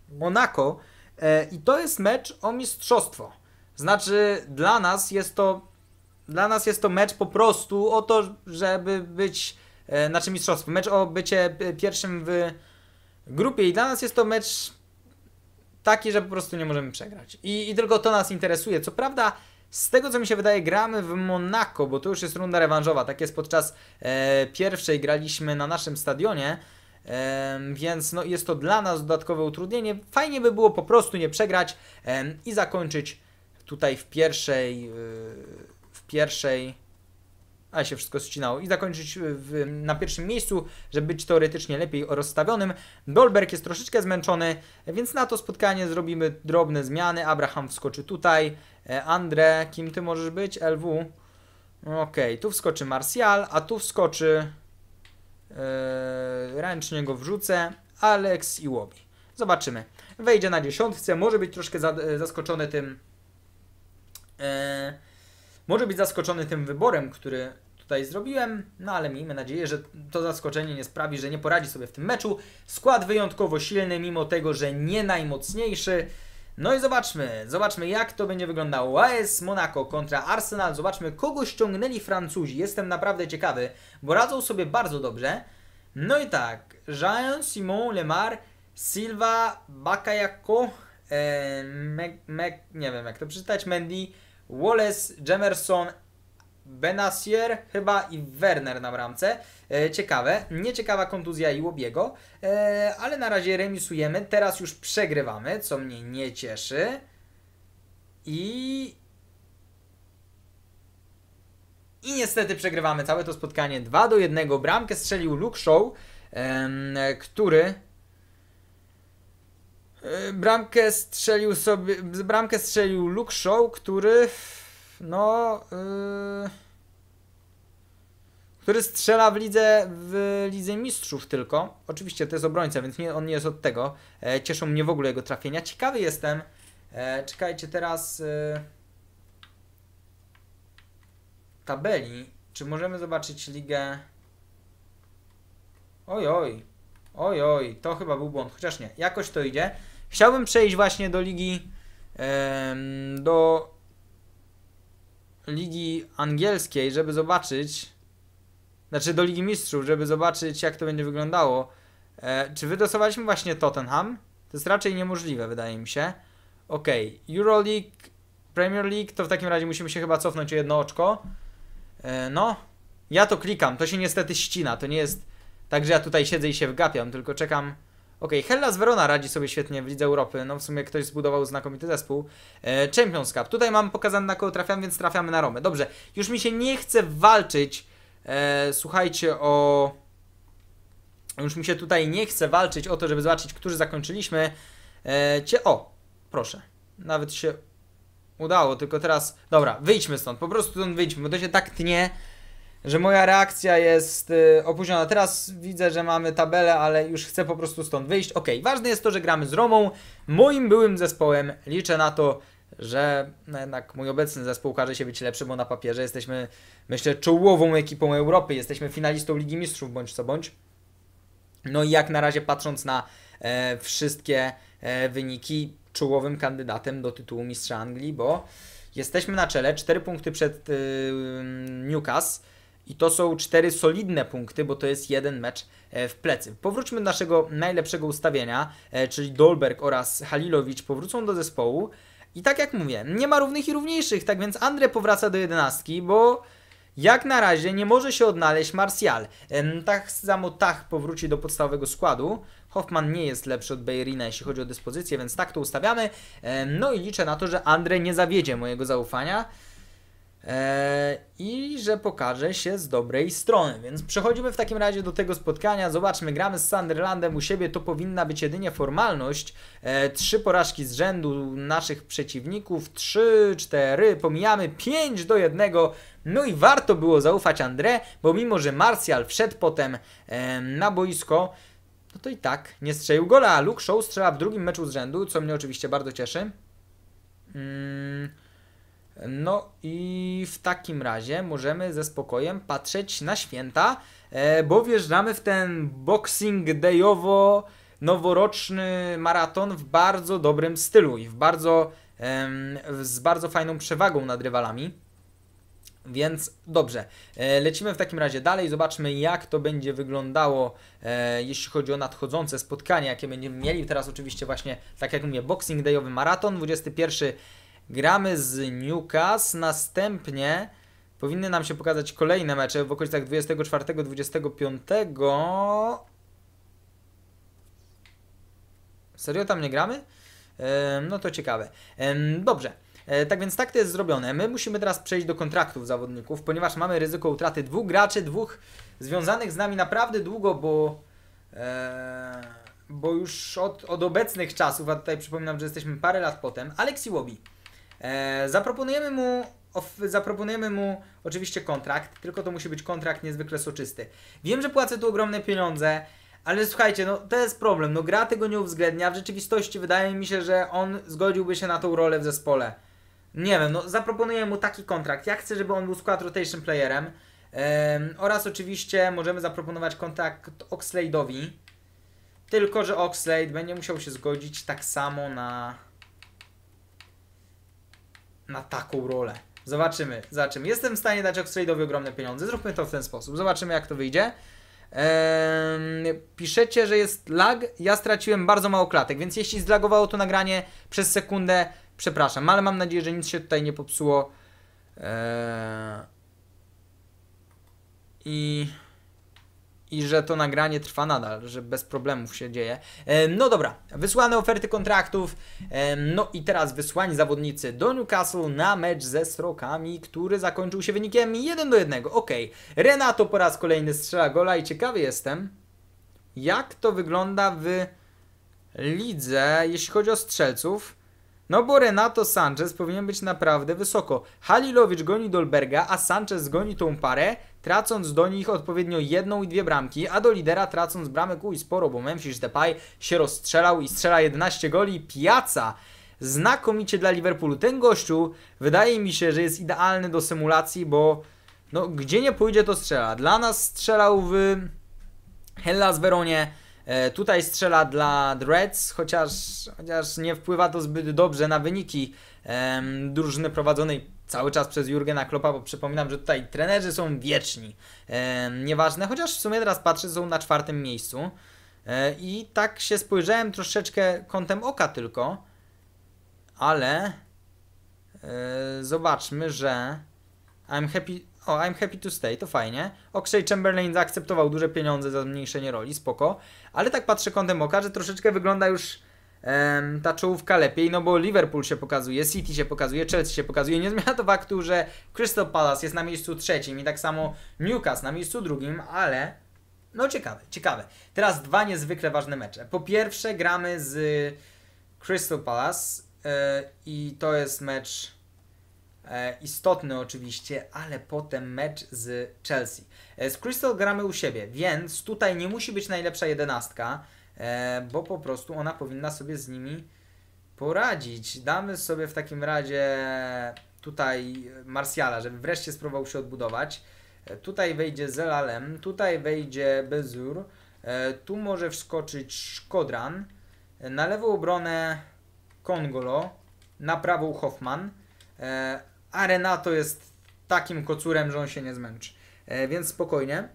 Monaco i to jest mecz o mistrzostwo. Znaczy, dla nas jest to dla nas jest to mecz po prostu o to, żeby być, na e, znaczy mistrzostwo, mecz o bycie pierwszym w grupie i dla nas jest to mecz taki, że po prostu nie możemy przegrać. I, i tylko to nas interesuje. Co prawda, z tego co mi się wydaje, gramy w Monako, bo to już jest runda rewanżowa. Tak jest podczas e, pierwszej graliśmy na naszym stadionie. więc no, jest to dla nas dodatkowe utrudnienie. Fajnie by było po prostu nie przegrać i zakończyć tutaj w pierwszej y, pierwszej, a się wszystko ścinało, i zakończyć y, w, na pierwszym miejscu, żeby być teoretycznie lepiej rozstawionym. Dolberg jest troszeczkę zmęczony, więc na to spotkanie zrobimy drobne zmiany. Abraham wskoczy tutaj, e, Andre, kim ty możesz być? LW. Okej, okay, tu wskoczy Martial, a tu wskoczy... Yy, ręcznie go wrzucę, Alex i Łobi. Zobaczymy. Wejdzie na dziesiątce, może być troszkę e, zaskoczony tym... Yy, może być zaskoczony tym wyborem, który tutaj zrobiłem, no ale miejmy nadzieję, że to zaskoczenie nie sprawi, że nie poradzi sobie w tym meczu. Skład wyjątkowo silny, mimo tego, że nie najmocniejszy. No i zobaczmy, zobaczmy jak to będzie wyglądało. AS Monaco kontra Arsenal, zobaczmy kogo ściągnęli Francuzi. Jestem naprawdę ciekawy, bo radzą sobie bardzo dobrze. No i tak, Jean, Simon, Lemar, Silva, Bakayako, e, nie wiem jak to przeczytać, Mendy, Wallace, Jemerson, Benassier chyba i Werner na bramce. E, ciekawe. Nieciekawa kontuzja i Łobiego, e, ale na razie remisujemy. Teraz już przegrywamy, co mnie nie cieszy. I... I niestety przegrywamy całe to spotkanie 2 do 1. Bramkę strzelił Luke Show, który Y, bramkę strzelił sobie, bramkę strzelił Luke Shaw, który no yy, który strzela w lidze, w lidze mistrzów tylko. Oczywiście to jest obrońca, więc nie, on nie jest od tego. E, cieszą mnie w ogóle jego trafienia. Ciekawy jestem. E, czekajcie teraz y, tabeli. Czy możemy zobaczyć ligę? Oj, oj. Oj, oj. To chyba był błąd. Chociaż nie. Jakoś to idzie. Chciałbym przejść właśnie do ligi do ligi angielskiej, żeby zobaczyć znaczy do Ligi Mistrzów, żeby zobaczyć jak to będzie wyglądało. E, czy wydosowaliśmy właśnie Tottenham? To jest raczej niemożliwe, wydaje mi się. Ok, Euroleague, Premier League, to w takim razie musimy się chyba cofnąć o jedno oczko. E, no, ja to klikam, to się niestety ścina, to nie jest tak, że ja tutaj siedzę i się wgapiam, tylko czekam Okej, okay, Hellas Verona radzi sobie świetnie w Lidze Europy. No w sumie ktoś zbudował znakomity zespół. E, Champions Cup. Tutaj mam pokazane na kogo trafiam, więc trafiamy na Romę. Dobrze, już mi się nie chce walczyć, e, słuchajcie, o... Już mi się tutaj nie chce walczyć o to, żeby zobaczyć, którzy zakończyliśmy. E, cie... O, proszę. Nawet się udało, tylko teraz... Dobra, wyjdźmy stąd. Po prostu stąd wyjdźmy, bo to się tak tnie że moja reakcja jest y, opóźniona. Teraz widzę, że mamy tabelę, ale już chcę po prostu stąd wyjść. Ok, ważne jest to, że gramy z Romą, moim byłym zespołem. Liczę na to, że no jednak mój obecny zespół okaże się być lepszy, bo na papierze jesteśmy, myślę, czołową ekipą Europy. Jesteśmy finalistą Ligi Mistrzów, bądź co bądź. No i jak na razie patrząc na e, wszystkie e, wyniki, czołowym kandydatem do tytułu Mistrza Anglii, bo jesteśmy na czele, 4 punkty przed y, Newcastle. I to są cztery solidne punkty, bo to jest jeden mecz e, w plecy. Powróćmy do naszego najlepszego ustawienia, e, czyli Dolberg oraz Halilowicz powrócą do zespołu. I tak jak mówię, nie ma równych i równiejszych, tak więc Andre powraca do jedenastki, bo jak na razie nie może się odnaleźć Martial. E, tak samo Tach powróci do podstawowego składu. Hoffman nie jest lepszy od Bejrina, jeśli chodzi o dyspozycję, więc tak to ustawiamy. No i liczę na to, że Andre nie zawiedzie mojego zaufania. E, i że pokaże się z dobrej strony. Więc przechodzimy w takim razie do tego spotkania. Zobaczmy, gramy z Sunderlandem u siebie, to powinna być jedynie formalność. E, trzy porażki z rzędu naszych przeciwników, trzy, cztery, pomijamy, pięć do jednego. No i warto było zaufać André, bo mimo, że Martial wszedł potem e, na boisko, no to i tak nie strzelił gola. Luke Shaw strzela w drugim meczu z rzędu, co mnie oczywiście bardzo cieszy. Mm. No i w takim razie możemy ze spokojem patrzeć na święta, e, bo wjeżdżamy w ten boxing dayowo noworoczny maraton w bardzo dobrym stylu i w bardzo, z bardzo fajną przewagą nad rywalami. Więc dobrze, e, lecimy w takim razie dalej, zobaczmy jak to będzie wyglądało, e, jeśli chodzi o nadchodzące spotkania, jakie będziemy mieli. Teraz oczywiście właśnie, tak jak mówię, Boxing Dayowy Maraton, 21 Gramy z Newcastle, następnie powinny nam się pokazać kolejne mecze w okolicach 24-25. Serio tam nie gramy? No to ciekawe. Dobrze. E, tak więc tak to jest zrobione. My musimy teraz przejść do kontraktów zawodników, ponieważ mamy ryzyko utraty dwóch graczy, dwóch związanych z nami naprawdę długo, bo e, bo już od, od obecnych czasów, a tutaj przypominam, że jesteśmy parę lat potem, Aleksi Łobi E, zaproponujemy mu zaproponujemy mu oczywiście kontrakt, tylko to musi być kontrakt niezwykle soczysty. Wiem, że płacę tu ogromne pieniądze, ale słuchajcie, no to jest problem, no gra tego nie uwzględnia, w rzeczywistości wydaje mi się, że on zgodziłby się na tą rolę w zespole. Nie wiem, no zaproponuję mu taki kontrakt, ja chcę, żeby on był skład rotation playerem oraz oczywiście możemy zaproponować kontrakt Oxlade'owi, tylko że Oxlade będzie musiał się zgodzić tak samo na na taką rolę. Zobaczymy, zobaczymy. Jestem w stanie dać Oxtrade'owi ogromne pieniądze. Zróbmy to w ten sposób. Zobaczymy, jak to wyjdzie. piszecie, że jest lag. Ja straciłem bardzo mało klatek, więc jeśli zlagowało to nagranie przez sekundę, przepraszam, ale mam nadzieję, że nic się tutaj nie popsuło. Eee, I i że to nagranie trwa nadal, że bez problemów się dzieje. E, no dobra, wysłane oferty kontraktów. E, no i teraz wysłani zawodnicy do Newcastle na mecz ze Srokami, który zakończył się wynikiem 1 do 1. Ok, Renato po raz kolejny strzela gola i ciekawy jestem, jak to wygląda w lidze, jeśli chodzi o strzelców. No bo Renato Sanchez powinien być naprawdę wysoko. Halilowicz goni Dolberga, a Sanchez goni tą parę, tracąc do nich odpowiednio jedną i dwie bramki, a do lidera tracąc bramek i sporo, bo Memphis Depay się rozstrzelał i strzela 11 goli. Piaca znakomicie dla Liverpoolu. Ten gościu wydaje mi się, że jest idealny do symulacji, bo no, gdzie nie pójdzie to strzela. Dla nas strzelał w Hellas Weronie, E, tutaj strzela dla Reds, chociaż, chociaż nie wpływa to zbyt dobrze na wyniki drużyny prowadzonej cały czas przez Jurgena Kloppa, bo przypominam, że tutaj trenerzy są wieczni. nieważne, chociaż w sumie teraz patrzę, są na czwartym miejscu. E, I tak się spojrzałem troszeczkę kątem oka tylko, ale e, zobaczmy, że I'm happy o, I'm happy to stay, to fajnie. Okshay Chamberlain zaakceptował duże pieniądze za zmniejszenie roli, spoko. Ale tak patrzę kątem oka, że troszeczkę wygląda już em, ta czołówka lepiej, no bo Liverpool się pokazuje, City się pokazuje, Chelsea się pokazuje. Nie zmienia to faktu, że Crystal Palace jest na miejscu trzecim i tak samo Newcastle na miejscu drugim, ale... No ciekawe, ciekawe. Teraz dwa niezwykle ważne mecze. Po pierwsze gramy z Crystal Palace yy, i to jest mecz E, istotny oczywiście, ale potem mecz z Chelsea. E, z Crystal gramy u siebie, więc tutaj nie musi być najlepsza jedenastka, e, bo po prostu ona powinna sobie z nimi poradzić. Damy sobie w takim razie tutaj Marsjala, żeby wreszcie spróbował się odbudować. Tutaj wejdzie Zelalem, tutaj wejdzie Bezur, tu może wskoczyć Szkodran, na lewą obronę Kongolo, na prawą Hoffman, a Renato jest takim kocurem, że on się nie zmęczy. E, więc spokojnie.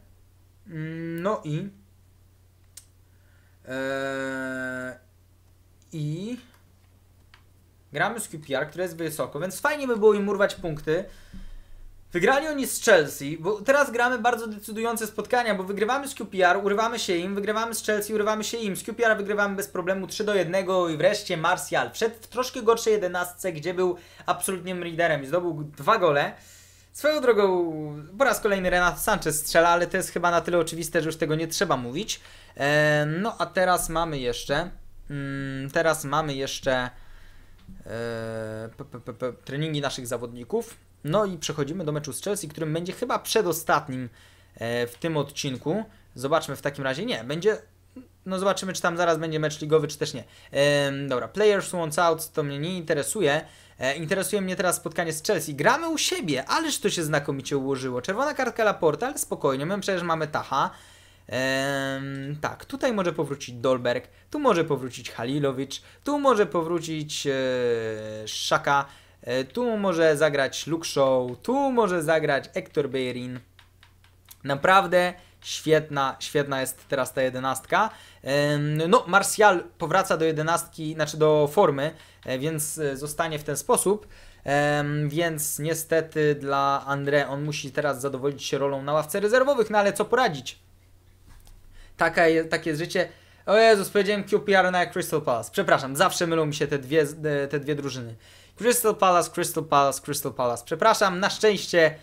Mm, no i. E, I. Gramy z QPR, które jest wysoko, więc fajnie by było im urwać punkty. Wygrali oni z Chelsea, bo teraz gramy bardzo decydujące spotkania, bo wygrywamy z QPR, urywamy się im, wygrywamy z Chelsea, urywamy się im. Z QPR wygrywamy bez problemu 3 do 1 i wreszcie Martial wszedł w troszkę gorszej jedenastce, gdzie był absolutnym liderem i zdobył dwa gole. Swoją drogą, po raz kolejny Renato Sanchez strzela, ale to jest chyba na tyle oczywiste, że już tego nie trzeba mówić. Eee, no a teraz mamy jeszcze... Mm, teraz mamy jeszcze... Eee, p, p, p, treningi naszych zawodników. No i przechodzimy do meczu z Chelsea, którym będzie chyba przedostatnim e, w tym odcinku. Zobaczmy w takim razie. Nie, będzie. No zobaczymy, czy tam zaraz będzie mecz ligowy, czy też nie. dobra, Players Wants Out to mnie nie interesuje. E, interesuje mnie teraz spotkanie z Chelsea. Gramy u siebie, ależ to się znakomicie ułożyło. Czerwona kartka Laporta, ale spokojnie, my przecież mamy Taha. Ehm, tak, tutaj może powrócić Dolberg, tu może powrócić Halilowicz, tu może powrócić Szaka, e, E, tu może zagrać Luke Show, tu może zagrać Hector Bellerin. Naprawdę świetna, świetna jest teraz ta jedenastka. No, Martial powraca do jedenastki, znaczy do formy, e, więc e, zostanie w ten sposób. Więc niestety dla André on musi teraz zadowolić się rolą na ławce rezerwowych, no ale co poradzić? Taka, takie jest życie. O Jezus, powiedziałem QPR na Crystal Palace. Przepraszam, zawsze mylą mi się te dwie, te dwie drużyny. Crystal Palace, Crystal Palace, Crystal Palace. Przepraszam, na szczęście...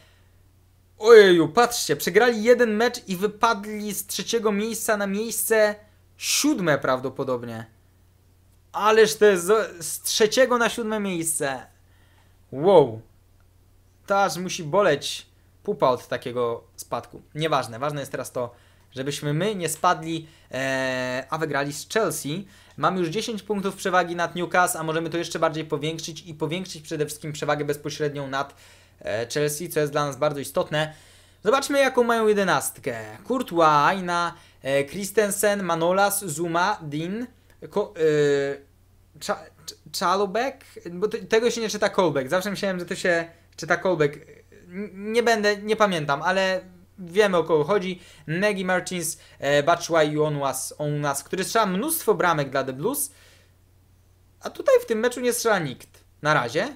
Ojeju, patrzcie, przegrali jeden mecz i wypadli z trzeciego miejsca na miejsce siódme prawdopodobnie. Ależ to jest z trzeciego na siódme miejsce. Wow. To aż musi boleć pupa od takiego spadku. Nieważne, ważne jest teraz to, żebyśmy my nie spadli, ee, a wygrali z Chelsea. Mamy już 10 punktów przewagi nad Newcastle, a możemy to jeszcze bardziej powiększyć i powiększyć przede wszystkim przewagę bezpośrednią nad e, Chelsea, co jest dla nas bardzo istotne. Zobaczmy jaką mają jedenastkę. Courtois, Aina, e, Christensen, Manolas, Zuma, Din, Ko e, Cza Czalobek? Bo tego się nie czyta Kolbek. Zawsze myślałem, że to się czyta Kolbek. Nie będę, nie pamiętam, ale wiemy o kogo chodzi, Negi Martins, e, Batshuayi i on Onwas, który strzela mnóstwo bramek dla The Blues, a tutaj w tym meczu nie strzela nikt. Na razie.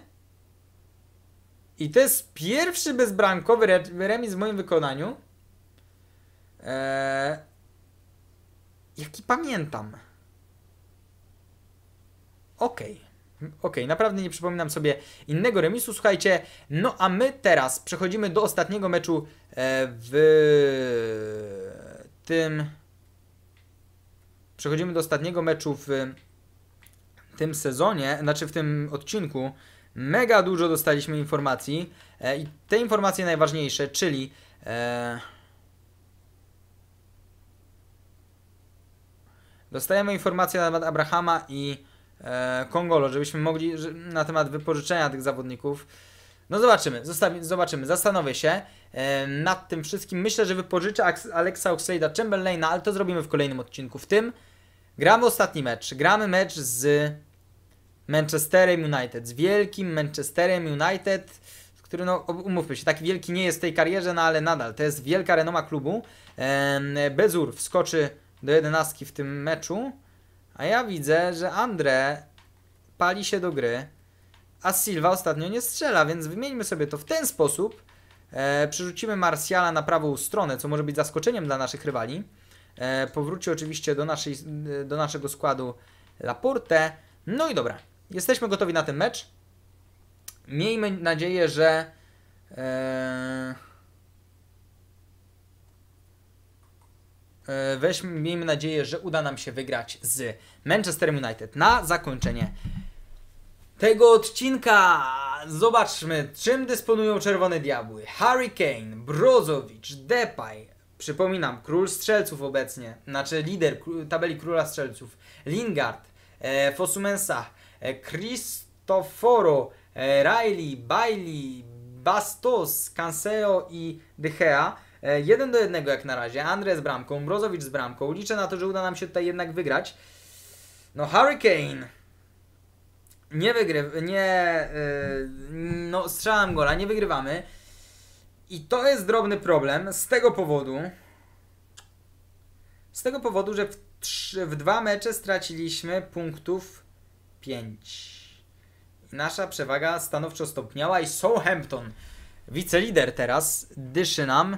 I to jest pierwszy bezbramkowy remis w moim wykonaniu. Eee, jaki pamiętam. Okej. Okay. Okej, okay, naprawdę nie przypominam sobie innego remisu, słuchajcie. No a my teraz przechodzimy do ostatniego meczu e, w tym. Przechodzimy do ostatniego meczu w tym sezonie, znaczy w tym odcinku. Mega dużo dostaliśmy informacji e, i te informacje najważniejsze, czyli. E, dostajemy informacje na temat Abrahama i E, Kongolo, żebyśmy mogli na temat wypożyczenia tych zawodników. No zobaczymy, zostawi, zobaczymy, zastanowię się e, nad tym wszystkim. Myślę, że wypożyczę Alexa Oxlade'a Chamberlaina, ale to zrobimy w kolejnym odcinku. W tym gramy ostatni mecz. Gramy mecz z Manchesterem United, z wielkim Manchesterem United, który, no umówmy się, tak wielki nie jest w tej karierze, no ale nadal to jest wielka renoma klubu. E, Bezur wskoczy do jedenastki w tym meczu. A ja widzę, że Andre pali się do gry, a Silva ostatnio nie strzela, więc wymieńmy sobie to w ten sposób. E, przerzucimy Marsjala na prawą stronę, co może być zaskoczeniem dla naszych rywali. E, powróci oczywiście do, naszej, e, do naszego składu Laporte. No i dobra, jesteśmy gotowi na ten mecz. Miejmy nadzieję, że... E, E, weźmy, miejmy nadzieję, że uda nam się wygrać z Manchester United. Na zakończenie tego odcinka zobaczmy, czym dysponują Czerwone Diabły. Harry Kane, Brozowicz, Depay, przypominam, król strzelców obecnie, znaczy lider tabeli króla strzelców, Lingard, e, Fosumensa, e, Cristoforo, e, Riley, Bailey, Bastos, Canseo i De Gea E, jeden do jednego jak na razie. Andre z bramką, Brozowicz z bramką. Liczę na to, że uda nam się tutaj jednak wygrać. No Hurricane nie wygrywa, nie... Yy, no strzelam gola, nie wygrywamy. I to jest drobny problem z tego powodu, z tego powodu, że w, trzy, w dwa mecze straciliśmy punktów 5. Nasza przewaga stanowczo stopniała i Southampton, wicelider teraz, dyszy nam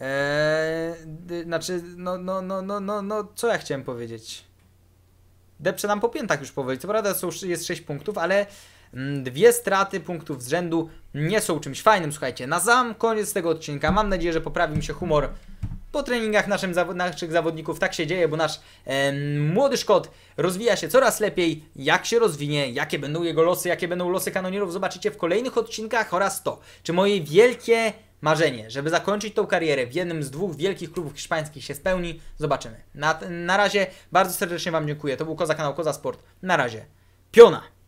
Eee, znaczy, no, no, no, no, no, no, co ja chciałem powiedzieć? Depcze nam po piętach już powoli. Co prawda są, jest 6 punktów, ale mm, dwie straty punktów z rzędu nie są czymś fajnym. Słuchajcie, na sam koniec tego odcinka mam nadzieję, że poprawi mi się humor po treningach naszym, naszych zawodników tak się dzieje, bo nasz e, młody Szkot rozwija się coraz lepiej. Jak się rozwinie, jakie będą jego losy, jakie będą losy kanonierów, zobaczycie w kolejnych odcinkach oraz to, czy moje wielkie marzenie, żeby zakończyć tą karierę w jednym z dwóch wielkich klubów hiszpańskich się spełni, zobaczymy. Na, na razie bardzo serdecznie Wam dziękuję. To był Koza Kanał Koza Sport. Na razie. Piona!